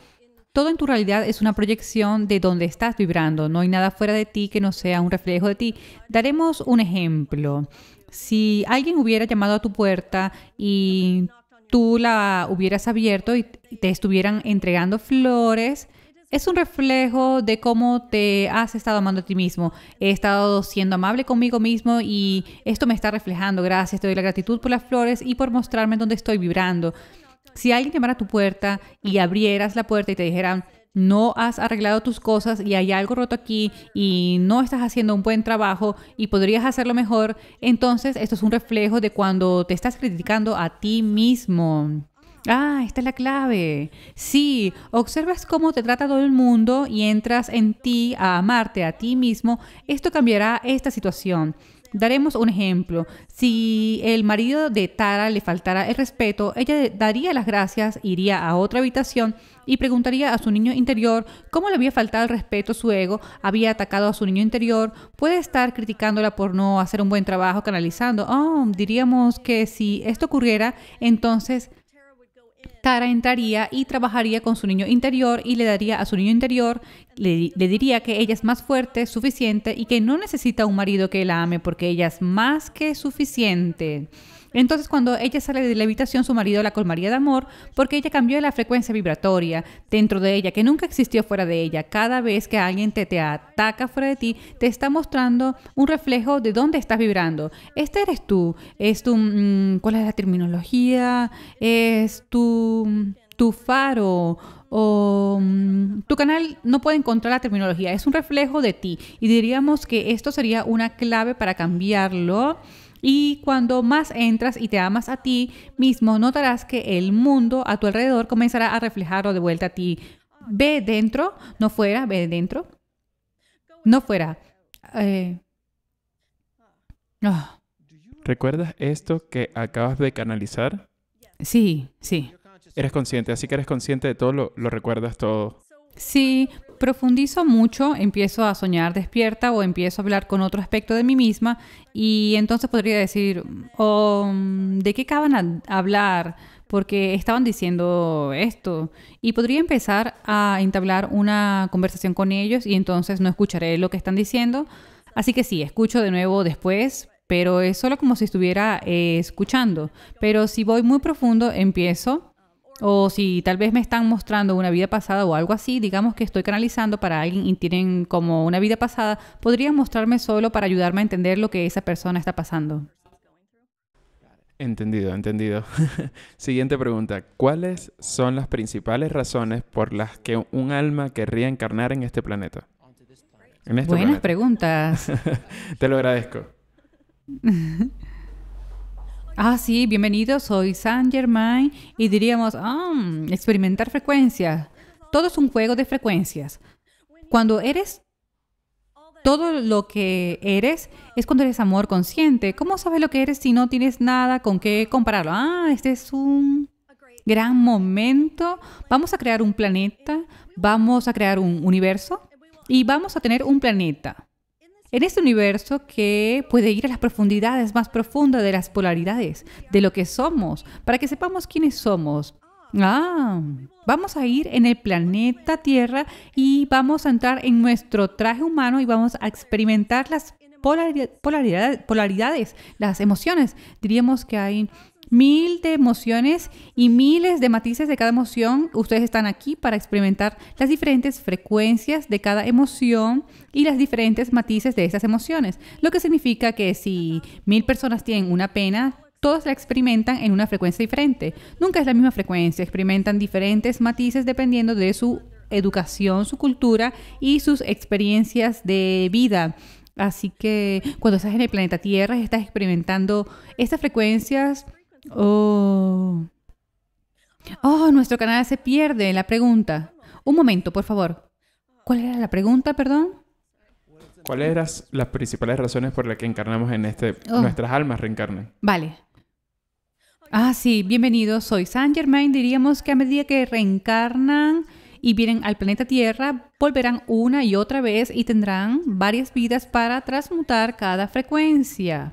Todo en tu realidad es una proyección de donde estás vibrando, no hay nada fuera de ti que no sea un reflejo de ti. Daremos un ejemplo. Si alguien hubiera llamado a tu puerta y tú la hubieras abierto y te estuvieran entregando flores, es un reflejo de cómo te has estado amando a ti mismo. He estado siendo amable conmigo mismo y esto me está reflejando. Gracias, te doy la gratitud por las flores y por mostrarme dónde estoy vibrando. Si alguien llamara a tu puerta y abrieras la puerta y te dijeran, no has arreglado tus cosas y hay algo roto aquí y no estás haciendo un buen trabajo y podrías hacerlo mejor, entonces esto es un reflejo de cuando te estás criticando a ti mismo. Ah, esta es la clave. Si observas cómo te trata todo el mundo y entras en ti a amarte a ti mismo, esto cambiará esta situación. Daremos un ejemplo. Si el marido de Tara le faltara el respeto, ella daría las gracias, iría a otra habitación y preguntaría a su niño interior cómo le había faltado el respeto su ego, había atacado a su niño interior, puede estar criticándola por no hacer un buen trabajo canalizando. Oh, diríamos que si esto ocurriera, entonces Tara entraría y trabajaría con su niño interior y le daría a su niño interior, le, le, diría que ella es más fuerte, suficiente y que no necesita un marido que la ame porque ella es más que suficiente. Entonces cuando ella sale de la habitación, su marido la colmaría de amor porque ella cambió la frecuencia vibratoria dentro de ella, que nunca existió fuera de ella. Cada vez que alguien te, ataca fuera de ti, te está mostrando un reflejo de dónde estás vibrando. Este eres tú, es tu... Mm, ¿Cuál es la terminología? Es tu, mm, tu faro o mm, tu canal no puede encontrar la terminología, es un reflejo de ti y diríamos que esto sería una clave para cambiarlo y cuando más entras y te amas a ti mismo, notarás que el mundo a tu alrededor comenzará a reflejarlo de vuelta a ti. Ve dentro, no fuera, ve dentro. No fuera. Eh, ah. ¿Recuerdas esto que acabas de canalizar? Sí, sí. Eres consciente, así que eres consciente de todo, lo, lo recuerdas todo. Sí, profundizo mucho, empiezo a soñar despierta o empiezo a hablar con otro aspecto de mí misma y entonces podría decir, oh, mm, ¿de qué acaban a hablar? Porque estaban diciendo esto. Y podría empezar a entablar una conversación con ellos y entonces no escucharé lo que están diciendo. Así que sí, escucho de nuevo después, pero es solo como si estuviera eh, escuchando. Pero si voy muy profundo, empiezo o si tal vez me están mostrando una vida pasada o algo así, digamos que estoy canalizando para alguien y tienen como una vida pasada, podrían mostrarme solo para ayudarme a entender lo que esa persona está pasando. Entendido, entendido. Siguiente pregunta. ¿Cuáles son las principales razones por las que un alma querría encarnar en este planeta? Este Buenas preguntas. Te lo agradezco. Ah, sí, bienvenido, soy San Germain y diríamos, ah, experimentar frecuencias. Todo es un juego de frecuencias. Cuando eres todo lo que eres es cuando eres amor consciente. ¿Cómo sabes lo que eres si no tienes nada con qué compararlo? Ah, este es un gran momento. Vamos a crear un planeta, vamos a crear un universo y vamos a tener un planeta. En este universo que puede ir a las profundidades más profundas de las polaridades, de lo que somos, para que sepamos quiénes somos. Ah, vamos a ir en el planeta Tierra y vamos a entrar en nuestro traje humano y vamos a experimentar las polaridades, las emociones. Diríamos que hay mil de emociones y miles de matices de cada emoción. Ustedes están aquí para experimentar las diferentes frecuencias de cada emoción y las diferentes matices de esas emociones. Lo que significa que si mil personas tienen una pena, todas la experimentan en una frecuencia diferente. Nunca es la misma frecuencia, experimentan diferentes matices dependiendo de su educación, su cultura y sus experiencias de vida. Así que cuando estás en el planeta Tierra, estás experimentando estas frecuencias Oh. oh. nuestro canal se pierde. La pregunta. Un momento, por favor. ¿Cuál era la pregunta, perdón? ¿Cuáles eran las principales razones por las que encarnamos en este... Oh. Nuestras almas reencarnan? Vale. Ah, sí, bienvenido. Soy San Germain. Diríamos que a medida que reencarnan y vienen al planeta Tierra, volverán una y otra vez y tendrán varias vidas para transmutar cada frecuencia.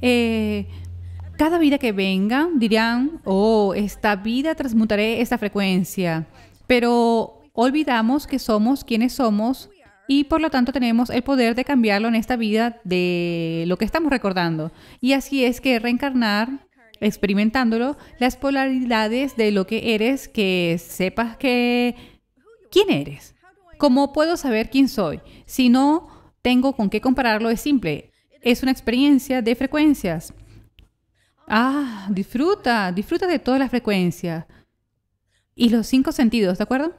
Eh, cada vida que venga dirán, oh, esta vida transmutaré esta frecuencia. Pero olvidamos que somos quienes somos y por lo tanto tenemos el poder de cambiarlo en esta vida de lo que estamos recordando. Y así es que reencarnar, experimentándolo, las polaridades de lo que eres, que sepas que... ¿Quién eres? ¿Cómo puedo saber quién soy? Si no tengo con qué compararlo, es simple. Es una experiencia de frecuencias. Ah, disfruta, disfruta de todas las frecuencias. Y los cinco sentidos, ¿de acuerdo?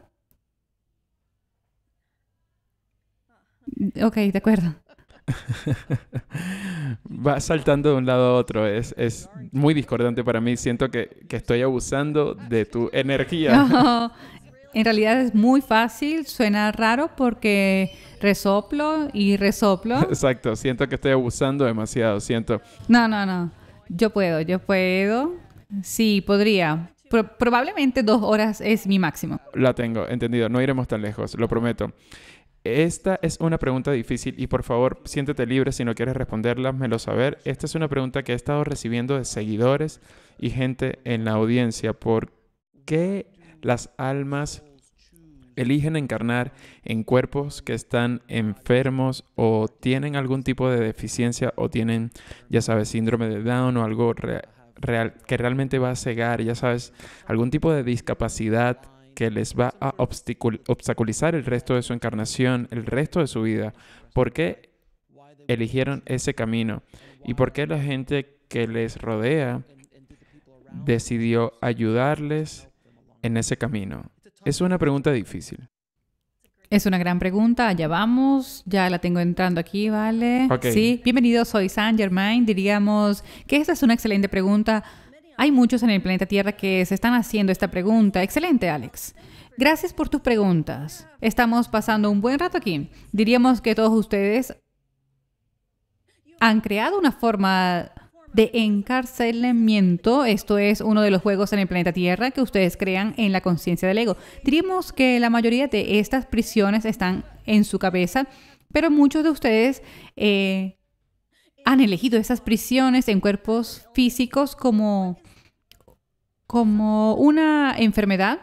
Ok, de acuerdo. Va saltando de un lado a otro. Es, muy discordante para mí. Siento que, que estoy abusando de tu energía. en realidad es muy fácil. Suena raro porque resoplo y resoplo. Exacto. Siento que estoy abusando demasiado. Siento. No, no, no. Yo puedo, yo puedo. Sí, podría. probablemente dos horas es mi máximo. La tengo, entendido. No iremos tan lejos, lo prometo. Esta es una pregunta difícil y por favor siéntete libre si no quieres responderla, me lo saber. Esta es una pregunta que he estado recibiendo de seguidores y gente en la audiencia. ¿Por qué las almas eligen encarnar en cuerpos que están enfermos o tienen algún tipo de deficiencia o tienen, ya sabes, síndrome de Down o algo real que realmente va a cegar, ya sabes, algún tipo de discapacidad que les va a obstaculizar el resto de su encarnación, el resto de su vida. ¿Por qué eligieron ese camino? ¿Y por qué la gente que les rodea decidió ayudarles en ese camino? Es una pregunta difícil. Es una gran pregunta, allá vamos, ya la tengo entrando aquí, ¿vale? Sí, bienvenido, soy San Germain. Diríamos que esta es una excelente pregunta. Hay muchos en el planeta Tierra que se están haciendo esta pregunta. Excelente, Alex. Gracias por tus preguntas. Estamos pasando un buen rato aquí. Diríamos que todos ustedes han creado una forma de encarcelamiento. Esto es uno de los juegos en el planeta Tierra que ustedes crean en la conciencia del ego. Diríamos que la mayoría de estas prisiones están en su cabeza, pero muchos de ustedes eh, han elegido esas prisiones en cuerpos físicos como, como una enfermedad.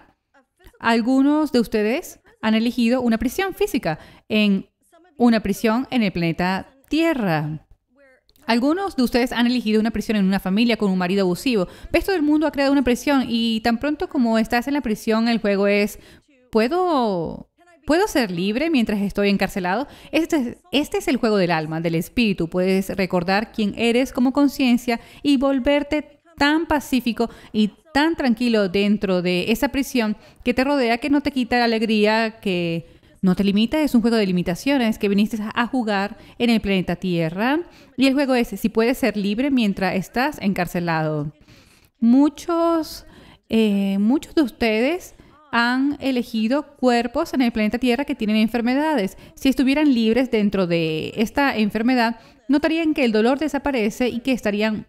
Algunos de ustedes han elegido una prisión física en una prisión en el planeta Tierra. Algunos de ustedes han elegido una prisión en una familia con un marido abusivo. Ves, todo mundo ha creado una prisión y tan pronto como estás en la prisión, el juego es, ¿puedo, ¿puedo ser libre mientras estoy encarcelado? Este es, este es el juego del alma, del espíritu. Puedes recordar quién eres como conciencia y volverte tan pacífico y tan tranquilo dentro de esa prisión que te rodea que no te quita la alegría que no te limita es un juego de limitaciones que viniste a jugar en el planeta Tierra. Y el juego es si puedes ser libre mientras estás encarcelado. Muchos, eh, muchos de ustedes han elegido cuerpos en el planeta Tierra que tienen enfermedades. Si estuvieran libres dentro de esta enfermedad, notarían que el dolor desaparece y que estarían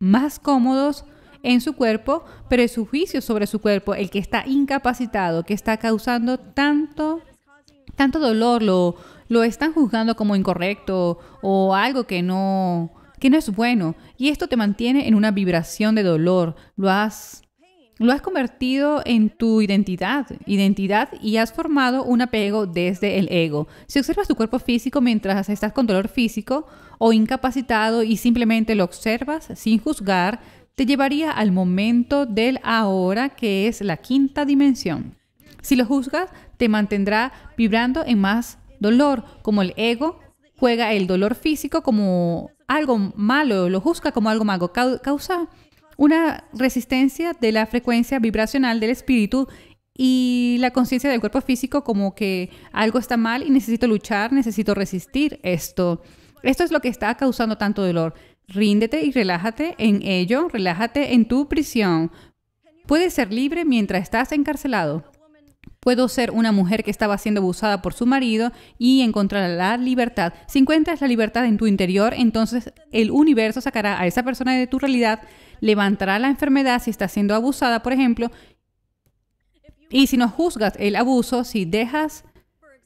más cómodos en su cuerpo, pero es su juicio sobre su cuerpo el que está incapacitado, que está causando tanto tanto dolor lo, lo están juzgando como incorrecto o algo que no, que no es bueno. Y esto te mantiene en una vibración de dolor. Lo has, lo has convertido en tu identidad, identidad y has formado un apego desde el ego. Si observas tu cuerpo físico mientras estás con dolor físico o incapacitado y simplemente lo observas sin juzgar, te llevaría al momento del ahora que es la quinta dimensión. Si lo juzgas, te mantendrá vibrando en más dolor, como el ego juega el dolor físico como algo malo, lo juzga como algo malo, causa una resistencia de la frecuencia vibracional del espíritu y la conciencia del cuerpo físico como que algo está mal y necesito luchar, necesito resistir esto. Esto es lo que está causando tanto dolor. Ríndete y relájate en ello, relájate en tu prisión. Puedes ser libre mientras estás encarcelado. Puedo ser una mujer que estaba siendo abusada por su marido y encontrar la libertad. Si encuentras la libertad en tu interior, entonces el universo sacará a esa persona de tu realidad, levantará la enfermedad si está siendo abusada, por ejemplo. Y si no juzgas el abuso, si dejas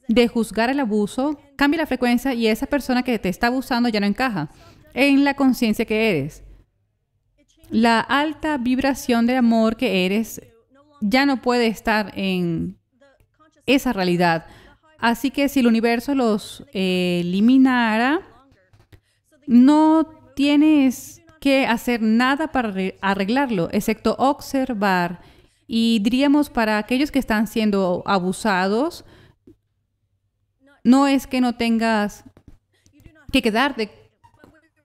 de juzgar el abuso, cambia la frecuencia y esa persona que te está abusando ya no encaja en la conciencia que eres. La alta vibración del amor que eres ya no puede estar en esa realidad. Así que si el universo los eh, eliminara, no tienes que hacer nada para arreglarlo, excepto observar. Y diríamos para aquellos que están siendo abusados, no es que no tengas que quedarte,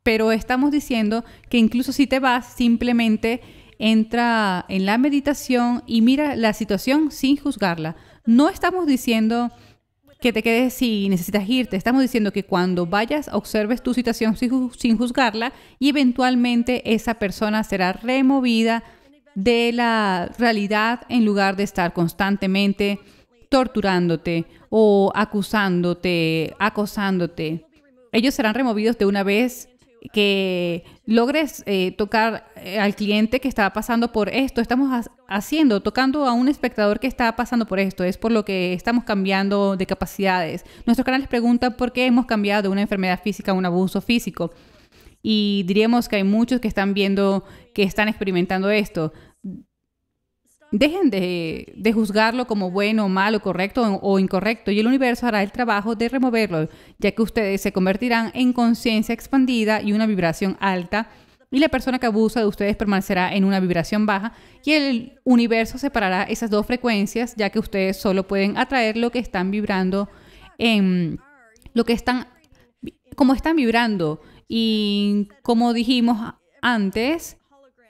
pero estamos diciendo que incluso si te vas, simplemente entra en la meditación y mira la situación sin juzgarla. No estamos diciendo que te quedes si necesitas irte. Estamos diciendo que cuando vayas, observes tu situación sin juzgarla y eventualmente esa persona será removida de la realidad en lugar de estar constantemente torturándote o acusándote, acosándote. Ellos serán removidos de una vez que logres eh, tocar eh, al cliente que está pasando por esto. Estamos haciendo, tocando a un espectador que está pasando por esto. Es por lo que estamos cambiando de capacidades. Nuestros canales preguntan por qué hemos cambiado de una enfermedad física a un abuso físico. Y diríamos que hay muchos que están viendo, que están experimentando esto. Dejen de, juzgarlo como bueno, malo, correcto o incorrecto y el universo hará el trabajo de removerlo, ya que ustedes se convertirán en conciencia expandida y una vibración alta y la persona que abusa de ustedes permanecerá en una vibración baja y el universo separará esas dos frecuencias, ya que ustedes solo pueden atraer lo que están vibrando en lo que están, como están vibrando y como dijimos antes,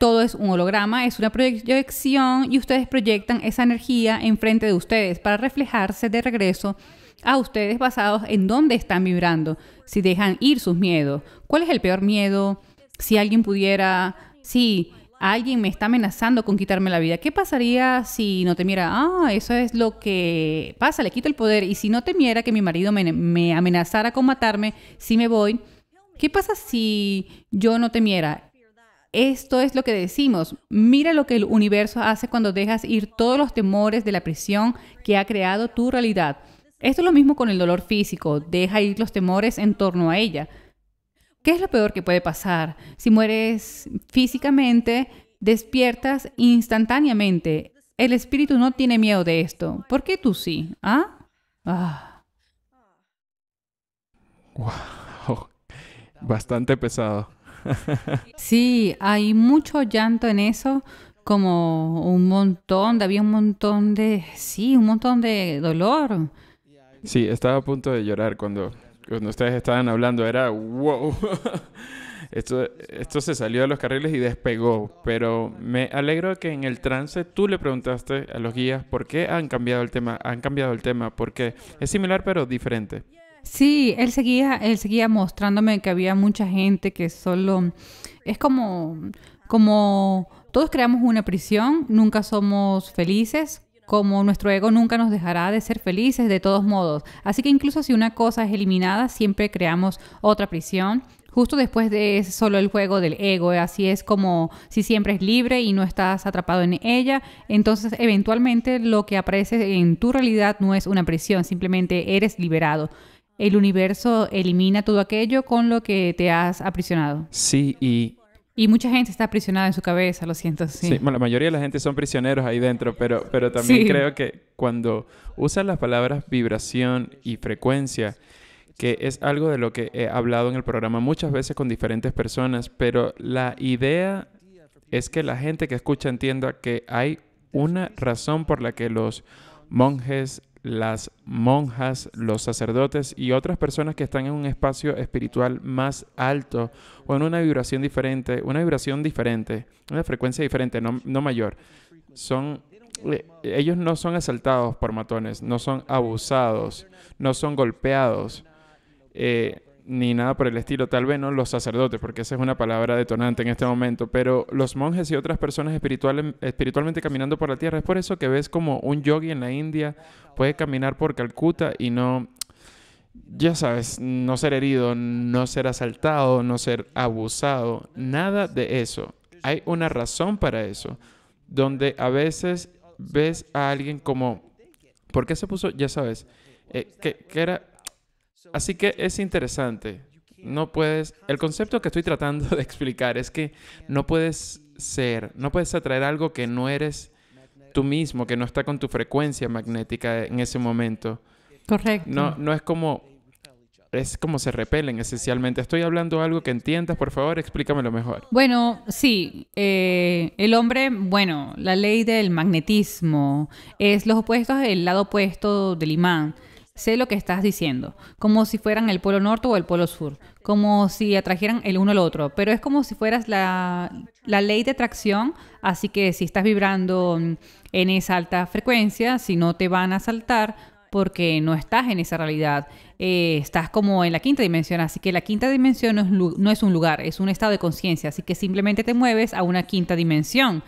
todo es un holograma, es una proyección y ustedes proyectan esa energía enfrente de ustedes para reflejarse de regreso a ustedes basados en dónde están vibrando, si dejan ir sus miedos, cuál es el peor miedo, si alguien pudiera, si alguien me está amenazando con quitarme la vida, ¿qué pasaría si no temiera? Ah, eso es lo que pasa, le quito el poder y si no temiera que mi marido me, me amenazara con matarme, si me voy, ¿qué pasa si yo no temiera? Esto es lo que decimos. Mira lo que el universo hace cuando dejas ir todos los temores de la prisión que ha creado tu realidad. Esto es lo mismo con el dolor físico. Deja ir los temores en torno a ella. ¿Qué es lo peor que puede pasar? Si mueres físicamente, despiertas instantáneamente. El espíritu no tiene miedo de esto. ¿Por qué tú sí? ¿Ah? Wow. Ah. Bastante pesado. sí, hay mucho llanto en eso, como un montón, había un montón de, sí, un montón de dolor. Sí, estaba a punto de llorar cuando, cuando ustedes estaban hablando, era wow. Esto, esto se salió de los carriles y despegó, pero me alegro que en el trance tú le preguntaste a los guías por qué han cambiado el tema, han cambiado el tema, porque es similar pero diferente. Sí, él seguía, él seguía mostrándome que había mucha gente que solo es como, como todos creamos una prisión, nunca somos felices, como nuestro ego nunca nos dejará de ser felices de todos modos. Así que incluso si una cosa es eliminada, siempre creamos otra prisión. Justo después de solo el juego del ego, así es como si siempre es libre y no estás atrapado en ella, entonces eventualmente lo que aparece en tu realidad no es una prisión, simplemente eres liberado el universo elimina todo aquello con lo que te has aprisionado. Sí, y... Y mucha gente está aprisionada en su cabeza, lo siento. Sí, la mayoría de la gente son prisioneros ahí dentro, pero, pero también creo que cuando usan las palabras vibración y frecuencia, que es algo de lo que he hablado en el programa muchas veces con diferentes personas, pero la idea es que la gente que escucha entienda que hay una razón por la que los monjes, las monjas, los sacerdotes y otras personas que están en un espacio espiritual más alto o en una vibración diferente, una vibración diferente, una frecuencia diferente, no, mayor. Son, eh, ellos no son asaltados por matones, no son abusados, no son golpeados. Eh, ni nada por el estilo, tal vez no los sacerdotes, porque esa es una palabra detonante en este momento, pero los monjes y otras personas espirituales, espiritualmente caminando por la tierra, es por eso que ves como un yogi en la India puede caminar por Calcuta y no, ya sabes, no ser herido, no ser asaltado, no ser abusado, nada de eso. Hay una razón para eso, donde a veces ves a alguien como, ¿por qué se puso, ya sabes, eh, ¿qué era Así que es interesante. No puedes. El concepto que estoy tratando de explicar es que no puedes ser, no puedes atraer algo que no eres tú mismo, que no está con tu frecuencia magnética en ese momento. Correcto. No, no es como es como se repelen esencialmente. Estoy hablando algo que entiendas, por favor, explícamelo mejor. Bueno, sí, eh, el hombre, bueno, la ley del magnetismo es los opuestos, el lado opuesto del imán. Sé lo que estás diciendo, como si fueran el polo norte o el polo sur, como si atrajeran el uno al otro, pero es como si fueras la, ley de atracción, así que si estás vibrando en esa alta frecuencia, si no te van a saltar porque no estás en esa realidad, eh, estás como en la quinta dimensión, así que la quinta dimensión no es un lugar, es un estado de conciencia, así que simplemente te mueves a una quinta dimensión.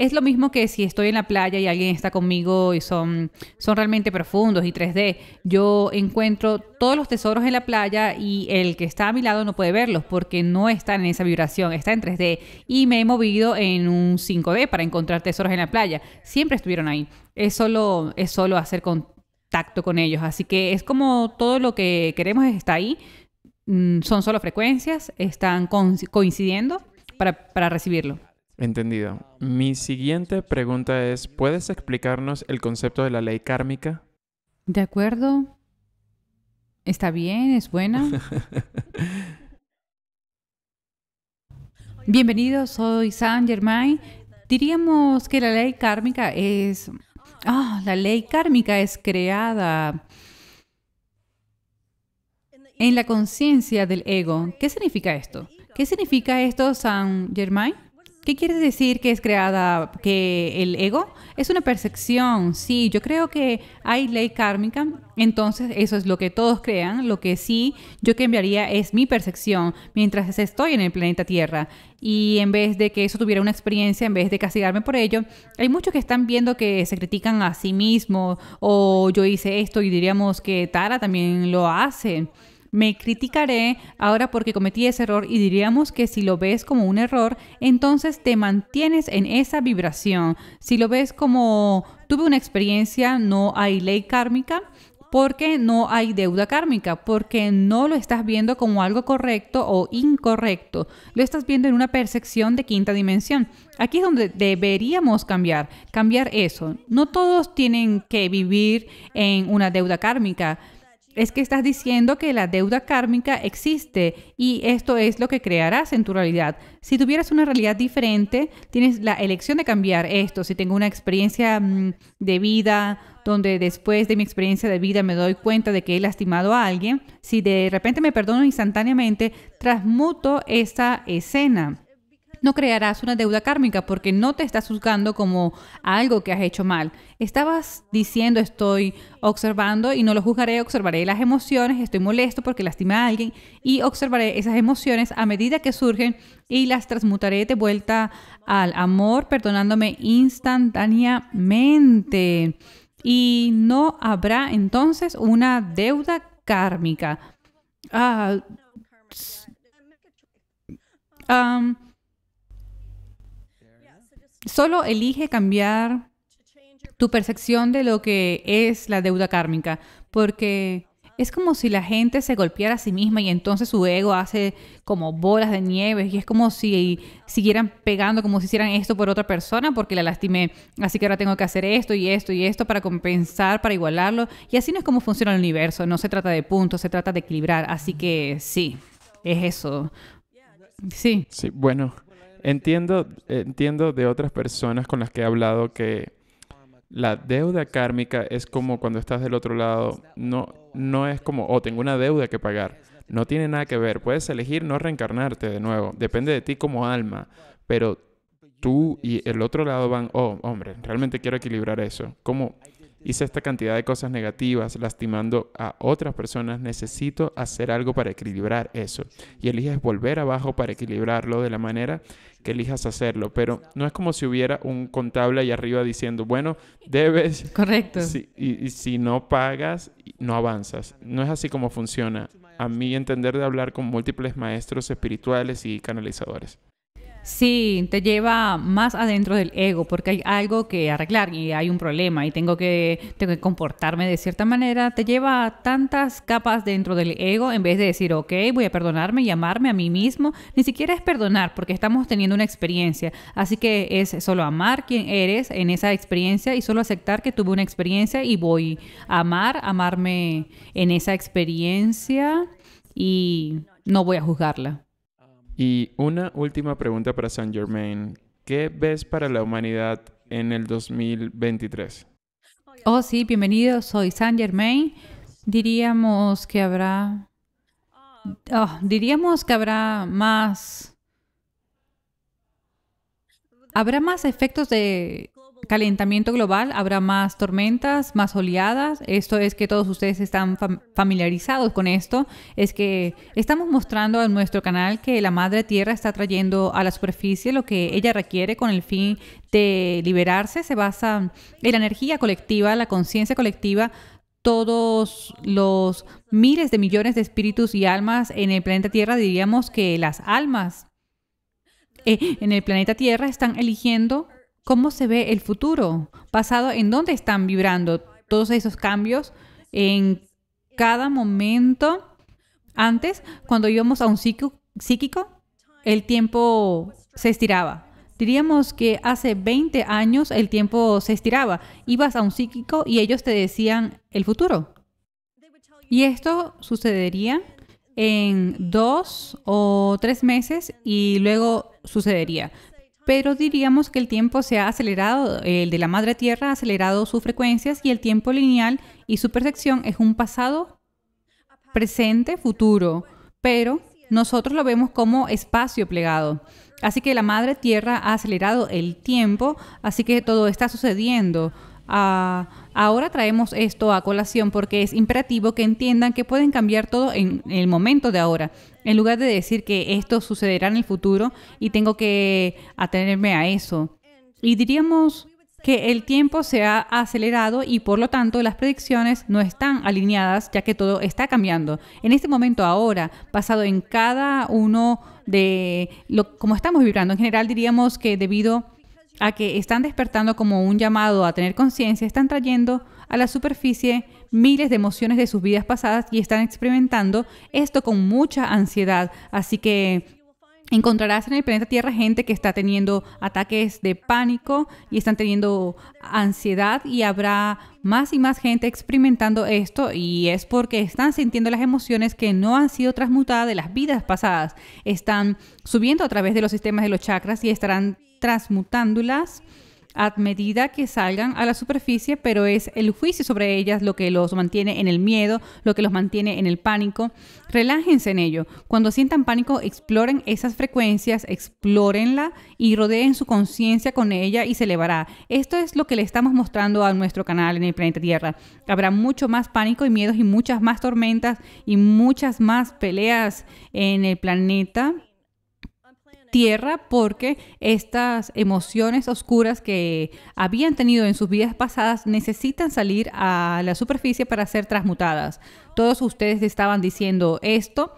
Es lo mismo que si estoy en la playa y alguien está conmigo y son, son realmente profundos y 3D. Yo encuentro todos los tesoros en la playa y el que está a mi lado no puede verlos porque no está en esa vibración, está en 3D. Y me he movido en un 5D para encontrar tesoros en la playa. Siempre estuvieron ahí. Es solo, es solo hacer contacto con ellos. Así que es como todo lo que queremos está ahí. Mm, son solo frecuencias, están coincidiendo para recibirlo. Entendido. Mi siguiente pregunta es, ¿puedes explicarnos el concepto de la ley kármica? De acuerdo. Está bien, es buena. Bienvenido, soy San Germain. Diríamos que la ley kármica es... Ah, la ley kármica es creada en la conciencia del ego. ¿Qué significa esto? ¿Qué significa esto, San Germain? ¿Qué quiere decir que es creada, que el ego es una percepción? Sí, yo creo que hay ley kármica, entonces eso es lo que todos crean, lo que sí yo cambiaría es mi percepción mientras estoy en el planeta Tierra. Y en vez de que eso tuviera una experiencia, en vez de castigarme por ello, hay muchos que están viendo que se critican a sí mismos o yo hice esto y diríamos que Tara también lo hace. Me criticaré ahora porque cometí ese error y diríamos que si lo ves como un error, entonces te mantienes en esa vibración. Si lo ves como tuve una experiencia, no hay ley kármica, porque no hay deuda kármica, porque no lo estás viendo como algo correcto o incorrecto, lo estás viendo en una percepción de quinta dimensión. Aquí es donde deberíamos cambiar, cambiar eso. No todos tienen que vivir en una deuda kármica es que estás diciendo que la deuda kármica existe y esto es lo que crearás en tu realidad. Si tuvieras una realidad diferente, tienes la elección de cambiar esto. Si tengo una experiencia mm, de vida donde después de mi experiencia de vida me doy cuenta de que he lastimado a alguien, si de repente me perdono instantáneamente, transmuto esa escena no crearás una deuda kármica porque no te estás juzgando como algo que has hecho mal. Estabas diciendo estoy observando y no lo juzgaré, observaré las emociones, estoy molesto porque lastima a alguien y observaré esas emociones a medida que surgen y las transmutaré de vuelta al amor, perdonándome instantáneamente. Y no habrá entonces una deuda kármica. Ah, um, solo elige cambiar tu percepción de lo que es la deuda kármica, porque es como si la gente se golpeara a sí misma y entonces su ego hace como bolas de nieve y es como si siguieran pegando, como si hicieran esto por otra persona porque la lastimé. Así que ahora tengo que hacer esto y esto y esto para compensar, para igualarlo. Y así no es como funciona el universo, no se trata de puntos, se trata de equilibrar. Así que sí, es eso. Sí. Sí, bueno, Entiendo, entiendo de otras personas con las que he hablado que la deuda kármica es como cuando estás del otro lado, no, no es como, oh, tengo una deuda que pagar. No tiene nada que ver. Puedes elegir no reencarnarte de nuevo. Depende de ti como alma. Pero tú y el otro lado van, oh, hombre, realmente quiero equilibrar eso. ¿Cómo, Hice esta cantidad de cosas negativas lastimando a otras personas. Necesito hacer algo para equilibrar eso. Y eliges volver abajo para equilibrarlo de la manera que elijas hacerlo. Pero no es como si hubiera un contable ahí arriba diciendo, bueno, debes... Correcto. y, y si no pagas, no avanzas. No es así como funciona. A mí entender de hablar con múltiples maestros espirituales y canalizadores. Sí, te lleva más adentro del ego porque hay algo que arreglar y hay un problema y tengo que, que comportarme de cierta manera. Te lleva tantas capas dentro del ego en vez de decir, ok, voy a perdonarme y amarme a mí mismo. Ni siquiera es perdonar porque estamos teniendo una experiencia. Así que es solo amar quien eres en esa experiencia y solo aceptar que tuve una experiencia y voy a amar, amarme en esa experiencia y no voy a juzgarla. Y una última pregunta para San Germain. ¿Qué ves para la humanidad en el 2023? Oh, sí, bienvenido. Soy San Germain. Diríamos que habrá... Oh, diríamos que habrá más... Habrá más efectos de calentamiento global, habrá más tormentas, más oleadas. Esto es que todos ustedes están familiarizados con esto. Es que estamos mostrando en nuestro canal que la Madre Tierra está trayendo a la superficie lo que ella requiere con el fin de liberarse. Se basa en la energía colectiva, la conciencia colectiva, todos los miles de millones de espíritus y almas en el planeta Tierra, diríamos que las almas eh, en el planeta Tierra están eligiendo cómo se ve el futuro, pasado en dónde están vibrando todos esos cambios en cada momento. Antes, cuando íbamos a un psíquico, el tiempo se estiraba. Diríamos que hace 20 años el tiempo se estiraba. Ibas a un psíquico y ellos te decían el futuro. Y esto sucedería en dos o tres meses y luego sucedería pero diríamos que el tiempo se ha acelerado, el de la madre Tierra ha acelerado sus frecuencias y el tiempo lineal y su percepción es un pasado, presente, futuro, pero nosotros lo vemos como espacio plegado. Así que la madre Tierra ha acelerado el tiempo, así que todo está sucediendo. a... Ah, Ahora traemos esto a colación porque es imperativo que entiendan que pueden cambiar todo en el momento de ahora. En lugar de decir que esto sucederá en el futuro y tengo que atenerme a eso. Y diríamos que el tiempo se ha acelerado y por lo tanto las predicciones no están alineadas ya que todo está cambiando. En este momento ahora, basado en cada uno de lo, como estamos vibrando, en general diríamos que debido a que están despertando como un llamado a tener conciencia, están trayendo a la superficie miles de emociones de sus vidas pasadas y están experimentando esto con mucha ansiedad. Así que encontrarás en el planeta Tierra gente que está teniendo ataques de pánico y están teniendo ansiedad y habrá más y más gente experimentando esto y es porque están sintiendo las emociones que no han sido transmutadas de las vidas pasadas. Están subiendo a través de los sistemas de los chakras y estarán transmutándolas a medida que salgan a la superficie, pero es el juicio sobre ellas lo que los mantiene en el miedo, lo que los mantiene en el pánico. Relájense en ello. Cuando sientan pánico, exploren esas frecuencias, explórenla y rodeen su conciencia con ella y se elevará. Esto es lo que le estamos mostrando a nuestro canal en el planeta Tierra. Habrá mucho más pánico y miedos y muchas más tormentas y muchas más peleas en el planeta tierra porque estas emociones oscuras que habían tenido en sus vidas pasadas necesitan salir a la superficie para ser transmutadas. Todos ustedes estaban diciendo esto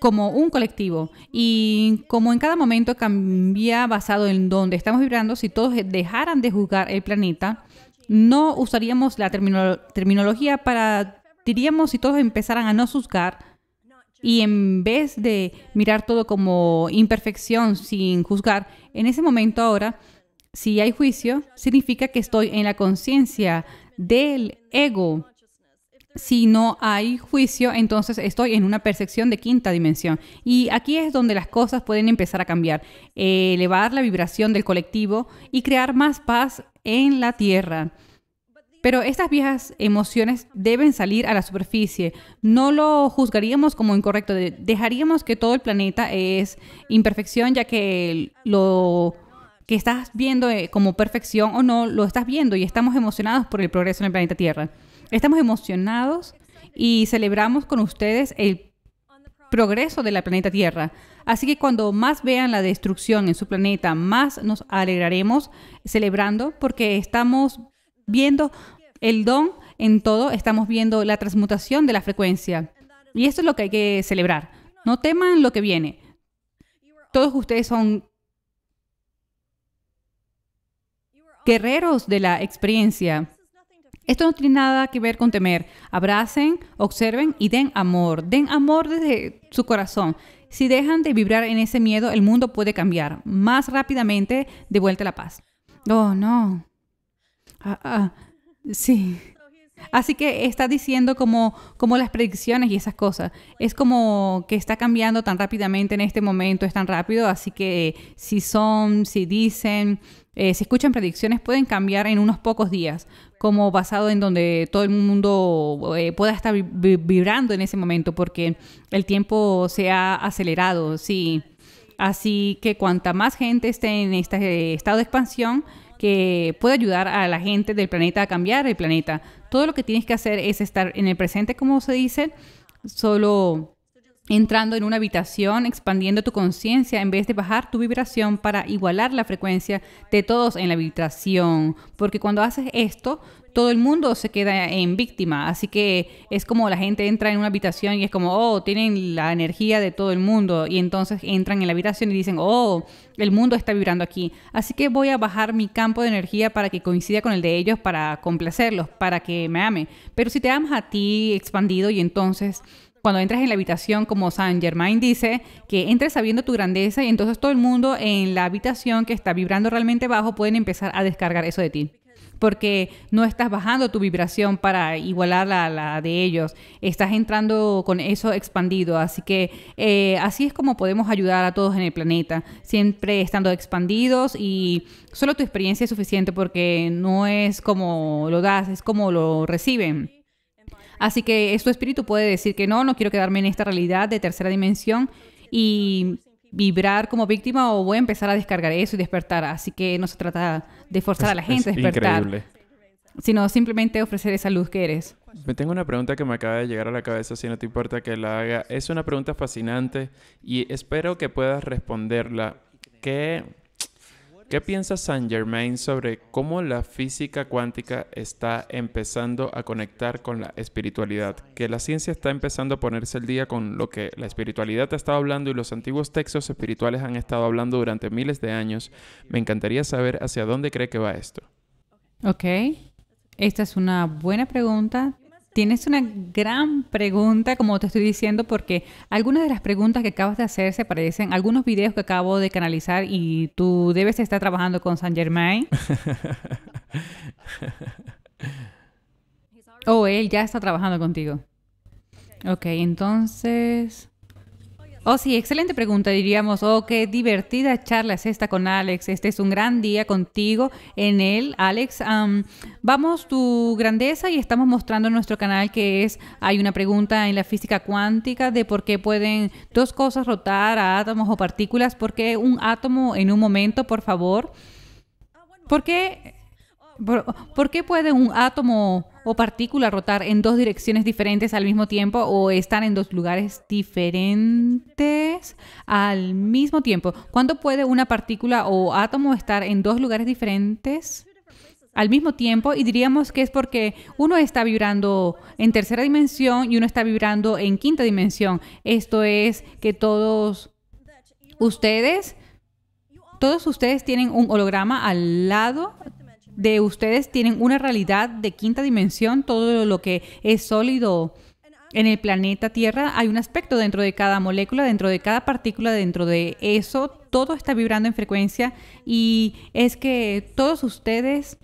como un colectivo y como en cada momento cambia basado en dónde estamos vibrando, si todos dejaran de juzgar el planeta, no usaríamos la terminología para, diríamos, si todos empezaran a no juzgar, y en vez de mirar todo como imperfección sin juzgar, en ese momento ahora, si hay juicio, significa que estoy en la conciencia del ego. Si no hay juicio, entonces estoy en una percepción de quinta dimensión. Y aquí es donde las cosas pueden empezar a cambiar, elevar la vibración del colectivo y crear más paz en la tierra. Pero estas viejas emociones deben salir a la superficie. No lo juzgaríamos como incorrecto. Dejaríamos que todo el planeta es imperfección, ya que lo que estás viendo eh, como perfección o no, lo estás viendo y estamos emocionados por el progreso en el planeta Tierra. Estamos emocionados y celebramos con ustedes el progreso de la planeta Tierra. Así que cuando más vean la destrucción en su planeta, más nos alegraremos celebrando porque estamos viendo el don en todo, estamos viendo la transmutación de la frecuencia. Y esto es lo que hay que celebrar. No teman lo que viene. Todos ustedes son guerreros de la experiencia. Esto no tiene nada que ver con temer. Abracen, observen y den amor. Den amor desde su corazón. Si dejan de vibrar en ese miedo, el mundo puede cambiar más rápidamente de vuelta a la paz. Oh, no. Ah, ah, sí. Así que está diciendo como, como las predicciones y esas cosas. Es como que está cambiando tan rápidamente en este momento, es tan rápido, así que si son, si dicen, eh, si escuchan predicciones pueden cambiar en unos pocos días, como basado en donde todo el mundo eh, pueda estar vibrando en ese momento, porque el tiempo se ha acelerado, sí. Así que cuanta más gente esté en este estado de expansión, que puede ayudar a la gente del planeta a cambiar el planeta. Todo lo que tienes que hacer es estar en el presente, como se dice, solo entrando en una habitación, expandiendo tu conciencia en vez de bajar tu vibración para igualar la frecuencia de todos en la habitación. Porque cuando haces esto, todo el mundo se queda en víctima. Así que es como la gente entra en una habitación y es como, oh, tienen la energía de todo el mundo. Y entonces entran en la habitación y dicen, oh, el mundo está vibrando aquí. Así que voy a bajar mi campo de energía para que coincida con el de ellos, para complacerlos, para que me amen. Pero si te amas a ti expandido y entonces cuando entras en la habitación, como Saint Germain dice, que entres sabiendo tu grandeza y entonces todo el mundo en la habitación que está vibrando realmente bajo pueden empezar a descargar eso de ti porque no estás bajando tu vibración para igualarla a la de ellos, estás entrando con eso expandido, así que eh, así es como podemos ayudar a todos en el planeta, siempre estando expandidos y solo tu experiencia es suficiente porque no es como lo das, es como lo reciben. Así que tu espíritu puede decir que no, no quiero quedarme en esta realidad de tercera dimensión y vibrar como víctima o voy a empezar a descargar eso y despertar. Así que no se trata de forzar a la gente a despertar. Sino simplemente ofrecer esa luz que eres. Me tengo una pregunta que me acaba de llegar a la cabeza, si no te importa que la haga. Es una pregunta fascinante y espero que puedas responderla. ¿Qué ¿Qué piensa Saint Germain sobre cómo la física cuántica está empezando a conectar con la espiritualidad? Que la ciencia está empezando a ponerse el día con lo que la espiritualidad ha estado hablando y los antiguos textos espirituales han estado hablando durante miles de años. Me encantaría saber hacia dónde cree que va esto. Ok, esta es una buena pregunta. Tienes una gran pregunta, como te estoy diciendo, porque algunas de las preguntas que acabas de hacer se parecen a algunos videos que acabo de canalizar y tú debes estar trabajando con saint Germain. o oh, él ya está trabajando contigo. Ok, entonces... Oh, sí, excelente pregunta, diríamos. Oh, qué divertida charla es esta con Alex. Este es un gran día contigo en él, Alex. vamos tu grandeza y estamos mostrando en nuestro canal que es, hay una pregunta en la física cuántica de por qué pueden dos cosas rotar a átomos o partículas. ¿Por qué un átomo en un momento, por favor? ¿Por ¿por qué puede un átomo o partícula rotar en dos direcciones diferentes al mismo tiempo o estar en dos lugares diferentes al mismo tiempo. ¿Cuándo puede una partícula o átomo estar en dos lugares diferentes? al mismo tiempo y diríamos que es porque uno está vibrando en tercera dimensión y uno está vibrando en quinta dimensión. Esto es que todos ustedes, todos ustedes tienen un holograma al lado, de ustedes tienen una realidad de quinta dimensión, todo lo que es sólido en el planeta Tierra hay un aspecto dentro de cada molécula, dentro de cada partícula, dentro de eso, todo está vibrando en frecuencia y es que todos ustedes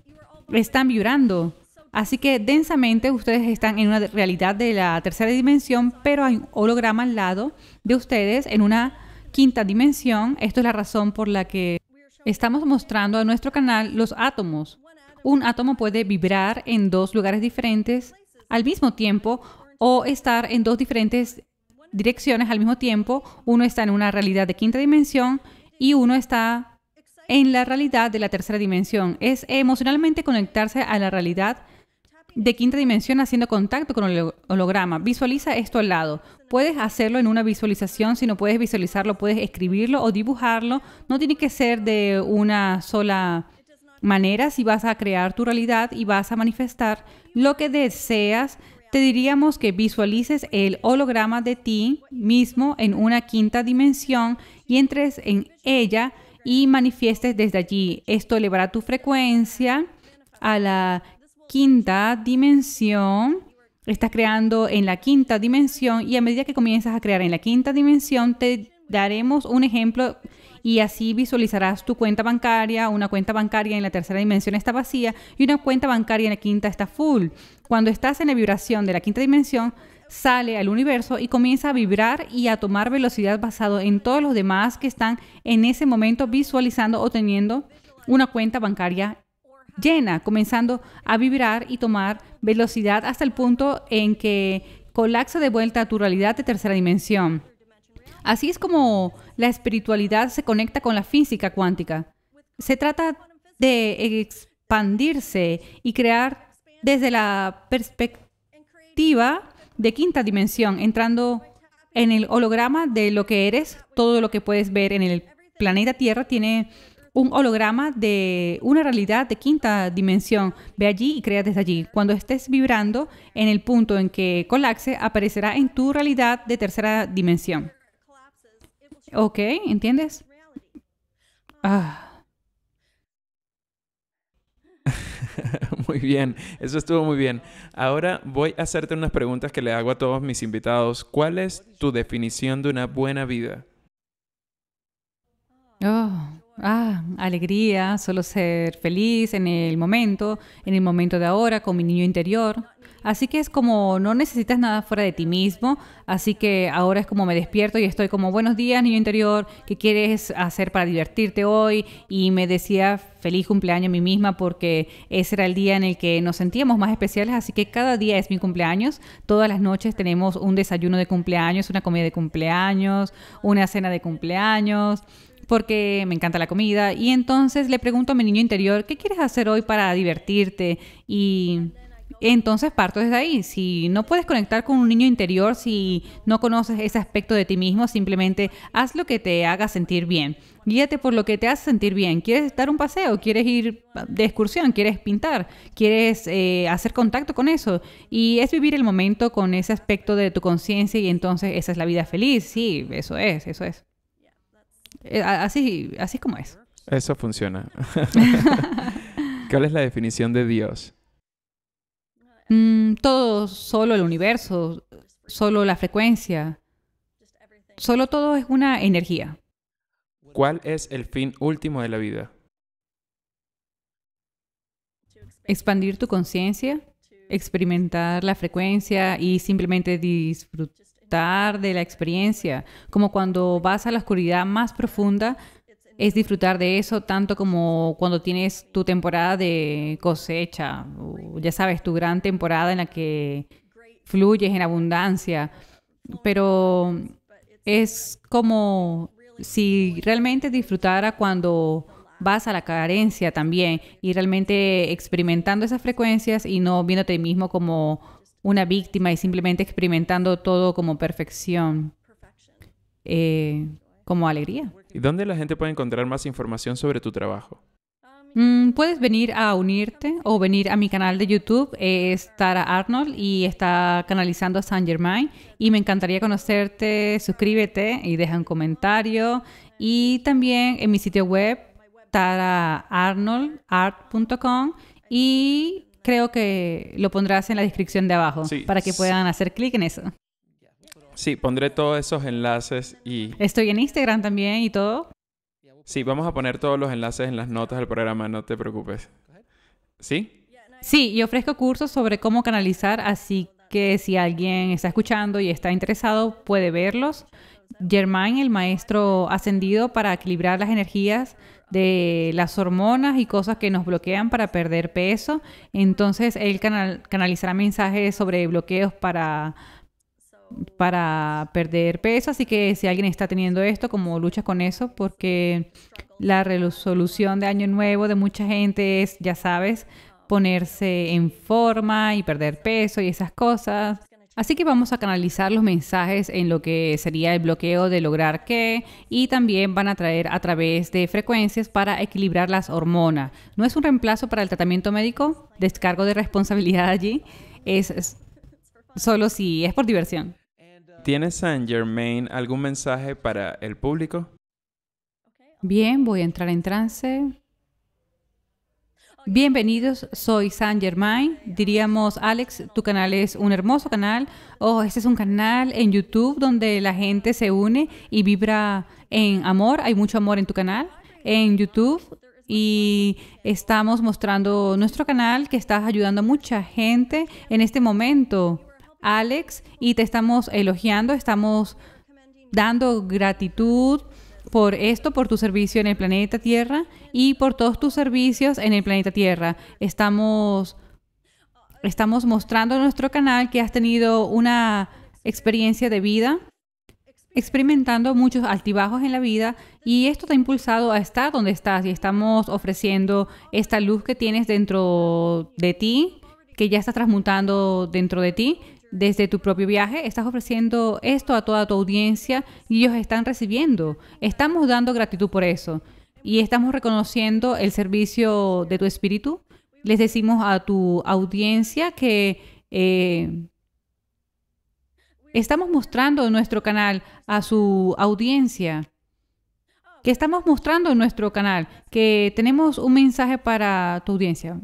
están vibrando. Así que densamente ustedes están en una realidad de la tercera dimensión, pero hay un holograma al lado de ustedes en una quinta dimensión. Esto es la razón por la que estamos mostrando a nuestro canal los átomos un átomo puede vibrar en dos lugares diferentes al mismo tiempo o estar en dos diferentes direcciones al mismo tiempo. Uno está en una realidad de quinta dimensión y uno está en la realidad de la tercera dimensión. Es emocionalmente conectarse a la realidad de quinta dimensión haciendo contacto con el holograma. Visualiza esto al lado. Puedes hacerlo en una visualización, si no puedes visualizarlo, puedes escribirlo o dibujarlo. No tiene que ser de una sola maneras y vas a crear tu realidad y vas a manifestar lo que deseas, te diríamos que visualices el holograma de ti mismo en una quinta dimensión y entres en ella y manifiestes desde allí. Esto elevará tu frecuencia a la quinta dimensión. Estás creando en la quinta dimensión y a medida que comienzas a crear en la quinta dimensión, te daremos un ejemplo y así visualizarás tu cuenta bancaria, una cuenta bancaria en la tercera dimensión está vacía y una cuenta bancaria en la quinta está full. Cuando estás en la vibración de la quinta dimensión, sale al universo y comienza a vibrar y a tomar velocidad basado en todos los demás que están en ese momento visualizando o teniendo una cuenta bancaria llena, comenzando a vibrar y tomar velocidad hasta el punto en que colapsa de vuelta a tu realidad de tercera dimensión. Así es como la espiritualidad se conecta con la física cuántica. Se trata de expandirse y crear desde la perspectiva de quinta dimensión, entrando en el holograma de lo que eres, todo lo que puedes ver en el planeta Tierra tiene un holograma de una realidad de quinta dimensión. Ve allí y crea desde allí. Cuando estés vibrando en el punto en que colapse, aparecerá en tu realidad de tercera dimensión. Ok, ¿entiendes? Ah. muy bien, eso estuvo muy bien. Ahora voy a hacerte unas preguntas que le hago a todos mis invitados. ¿Cuál es tu definición de una buena vida? Oh, ah, alegría, solo ser feliz en el momento, en el momento de ahora, con mi niño interior. Así que es como no necesitas nada fuera de ti mismo, así que ahora es como me despierto y estoy como buenos días niño interior, ¿qué quieres hacer para divertirte hoy? Y me decía feliz cumpleaños a mí misma porque ese era el día en el que nos sentíamos más especiales, así que cada día es mi cumpleaños, todas las noches tenemos un desayuno de cumpleaños, una comida de cumpleaños, una cena de cumpleaños porque me encanta la comida. Y entonces le pregunto a mi niño interior, ¿qué quieres hacer hoy para divertirte? Y entonces parto desde ahí. Si no puedes conectar con un niño interior, si no conoces ese aspecto de ti mismo, simplemente haz lo que te haga sentir bien. Guíate por lo que te hace sentir bien. ¿Quieres dar un paseo? ¿Quieres ir de excursión? ¿Quieres pintar? ¿Quieres eh, hacer contacto con eso? Y es vivir el momento con ese aspecto de tu conciencia y entonces esa es la vida feliz. Sí, eso es, eso es. Eh, así, así como es. Eso funciona. ¿Cuál es la definición de Dios? Mm, todo, solo el universo, solo la frecuencia, solo todo es una energía. ¿Cuál es el fin último de la vida? Expandir tu conciencia, experimentar la frecuencia y simplemente disfrutar de la experiencia, como cuando vas a la oscuridad más profunda es disfrutar de eso tanto como cuando tienes tu temporada de cosecha, ya sabes, tu gran temporada en la que fluyes en abundancia, pero es como si realmente disfrutara cuando vas a la carencia también y realmente experimentando esas frecuencias y no viéndote mismo como una víctima y simplemente experimentando todo como perfección, eh, como alegría. ¿Y dónde la gente puede encontrar más información sobre tu trabajo? Mm, puedes venir a unirte o venir a mi canal de YouTube. es Tara Arnold y está canalizando a San Germain. Y me encantaría conocerte. Suscríbete y deja un comentario. Y también en mi sitio web, taraarnoldart.com. Y creo que lo pondrás en la descripción de abajo para que puedan hacer clic en eso. Sí, pondré todos esos enlaces y... Estoy en Instagram también y todo. Sí, vamos a poner todos los enlaces en las notas del programa, no te preocupes. ¿Sí? Sí, y ofrezco cursos sobre cómo canalizar, así que si alguien está escuchando y está interesado, puede verlos. Germán, el maestro ascendido para equilibrar las energías de las hormonas y cosas que nos bloquean para perder peso. Entonces, él canalizará mensajes sobre bloqueos para para perder peso, así que si alguien está teniendo esto, como lucha con eso, porque la resolución de año nuevo de mucha gente es, ya sabes, ponerse en forma y perder peso y esas cosas. Así que vamos a canalizar los mensajes en lo que sería el bloqueo de lograr qué y también van a traer a través de frecuencias para equilibrar las hormonas. No es un reemplazo para el tratamiento médico, descargo de responsabilidad allí, es solo si es por diversión. ¿Tiene San Germain algún mensaje para el público? Bien, voy a entrar en trance. Bienvenidos, soy San Germain. Diríamos, Alex, tu canal es un hermoso canal. Oh, este es un canal en YouTube donde la gente se une y vibra en amor. Hay mucho amor en tu canal, en YouTube. Y estamos mostrando nuestro canal que estás ayudando a mucha gente en este momento. Alex, y te estamos elogiando, estamos dando gratitud por esto, por tu servicio en el planeta Tierra y por todos tus servicios en el planeta Tierra. Estamos, estamos mostrando en nuestro canal que has tenido una experiencia de vida, experimentando muchos altibajos en la vida y esto te ha impulsado a estar donde estás y estamos ofreciendo esta luz que tienes dentro de ti, que ya estás transmutando dentro de ti desde tu propio viaje, estás ofreciendo esto a toda tu audiencia y ellos están recibiendo. Estamos dando gratitud por eso y estamos reconociendo el servicio de tu espíritu. Les decimos a tu audiencia que eh, estamos mostrando en nuestro canal a su audiencia, que estamos mostrando en nuestro canal, que tenemos un mensaje para tu audiencia.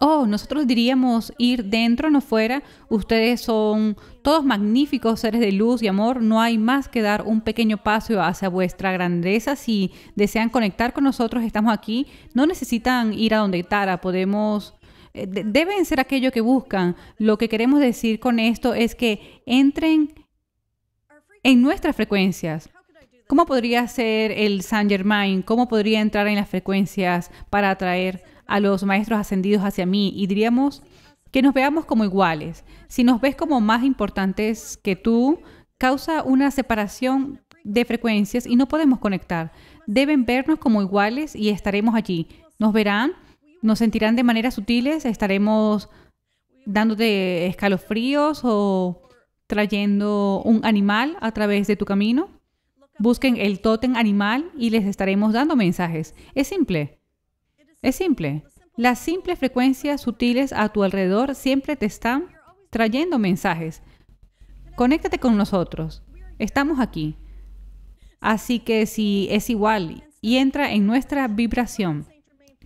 oh, nosotros diríamos ir dentro, no fuera, ustedes son todos magníficos seres de luz y amor, no hay más que dar un pequeño paso hacia vuestra grandeza, si desean conectar con nosotros, estamos aquí, no necesitan ir a donde Tara, podemos... Eh, deben ser aquello que buscan. Lo que queremos decir con esto es que entren en nuestras frecuencias. ¿Cómo podría ser el Saint Germain? ¿Cómo podría entrar en las frecuencias para atraer a los maestros ascendidos hacia mí y diríamos que nos veamos como iguales. Si nos ves como más importantes que tú, causa una separación de frecuencias y no podemos conectar. Deben vernos como iguales y estaremos allí. Nos verán, nos sentirán de maneras sutiles, estaremos dándote escalofríos o trayendo un animal a través de tu camino. Busquen el tótem animal y les estaremos dando mensajes. Es simple. Es simple. Las simples frecuencias sutiles a tu alrededor siempre te están trayendo mensajes. Conéctate con nosotros. Estamos aquí. Así que si es igual y entra en nuestra vibración,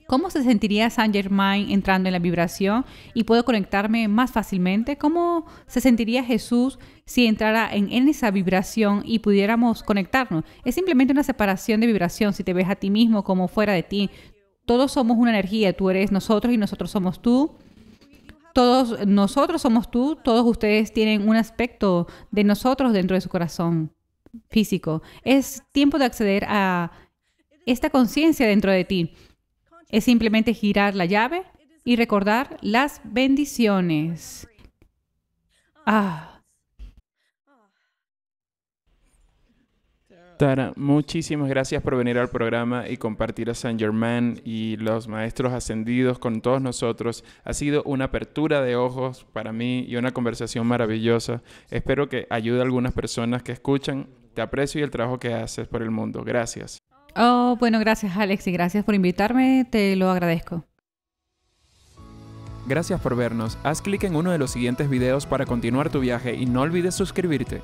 ¿cómo se sentiría Saint Germain entrando en la vibración y puedo conectarme más fácilmente? ¿Cómo se sentiría Jesús si entrara en, en esa vibración y pudiéramos conectarnos? Es simplemente una separación de vibración. Si te ves a ti mismo como fuera de ti, todos somos una energía, tú eres nosotros y nosotros somos tú. Todos nosotros somos tú, todos ustedes tienen un aspecto de nosotros dentro de su corazón físico. Es tiempo de acceder a esta conciencia dentro de ti. Es simplemente girar la llave y recordar las bendiciones. Ah, Tara, muchísimas gracias por venir al programa y compartir a Saint Germain y los maestros ascendidos con todos nosotros. Ha sido una apertura de ojos para mí y una conversación maravillosa. Espero que ayude a algunas personas que escuchan. Te aprecio y el trabajo que haces por el mundo. Gracias. Oh, bueno, gracias Alex y gracias por invitarme. Te lo agradezco. Gracias por vernos. Haz clic en uno de los siguientes videos para continuar tu viaje y no olvides suscribirte.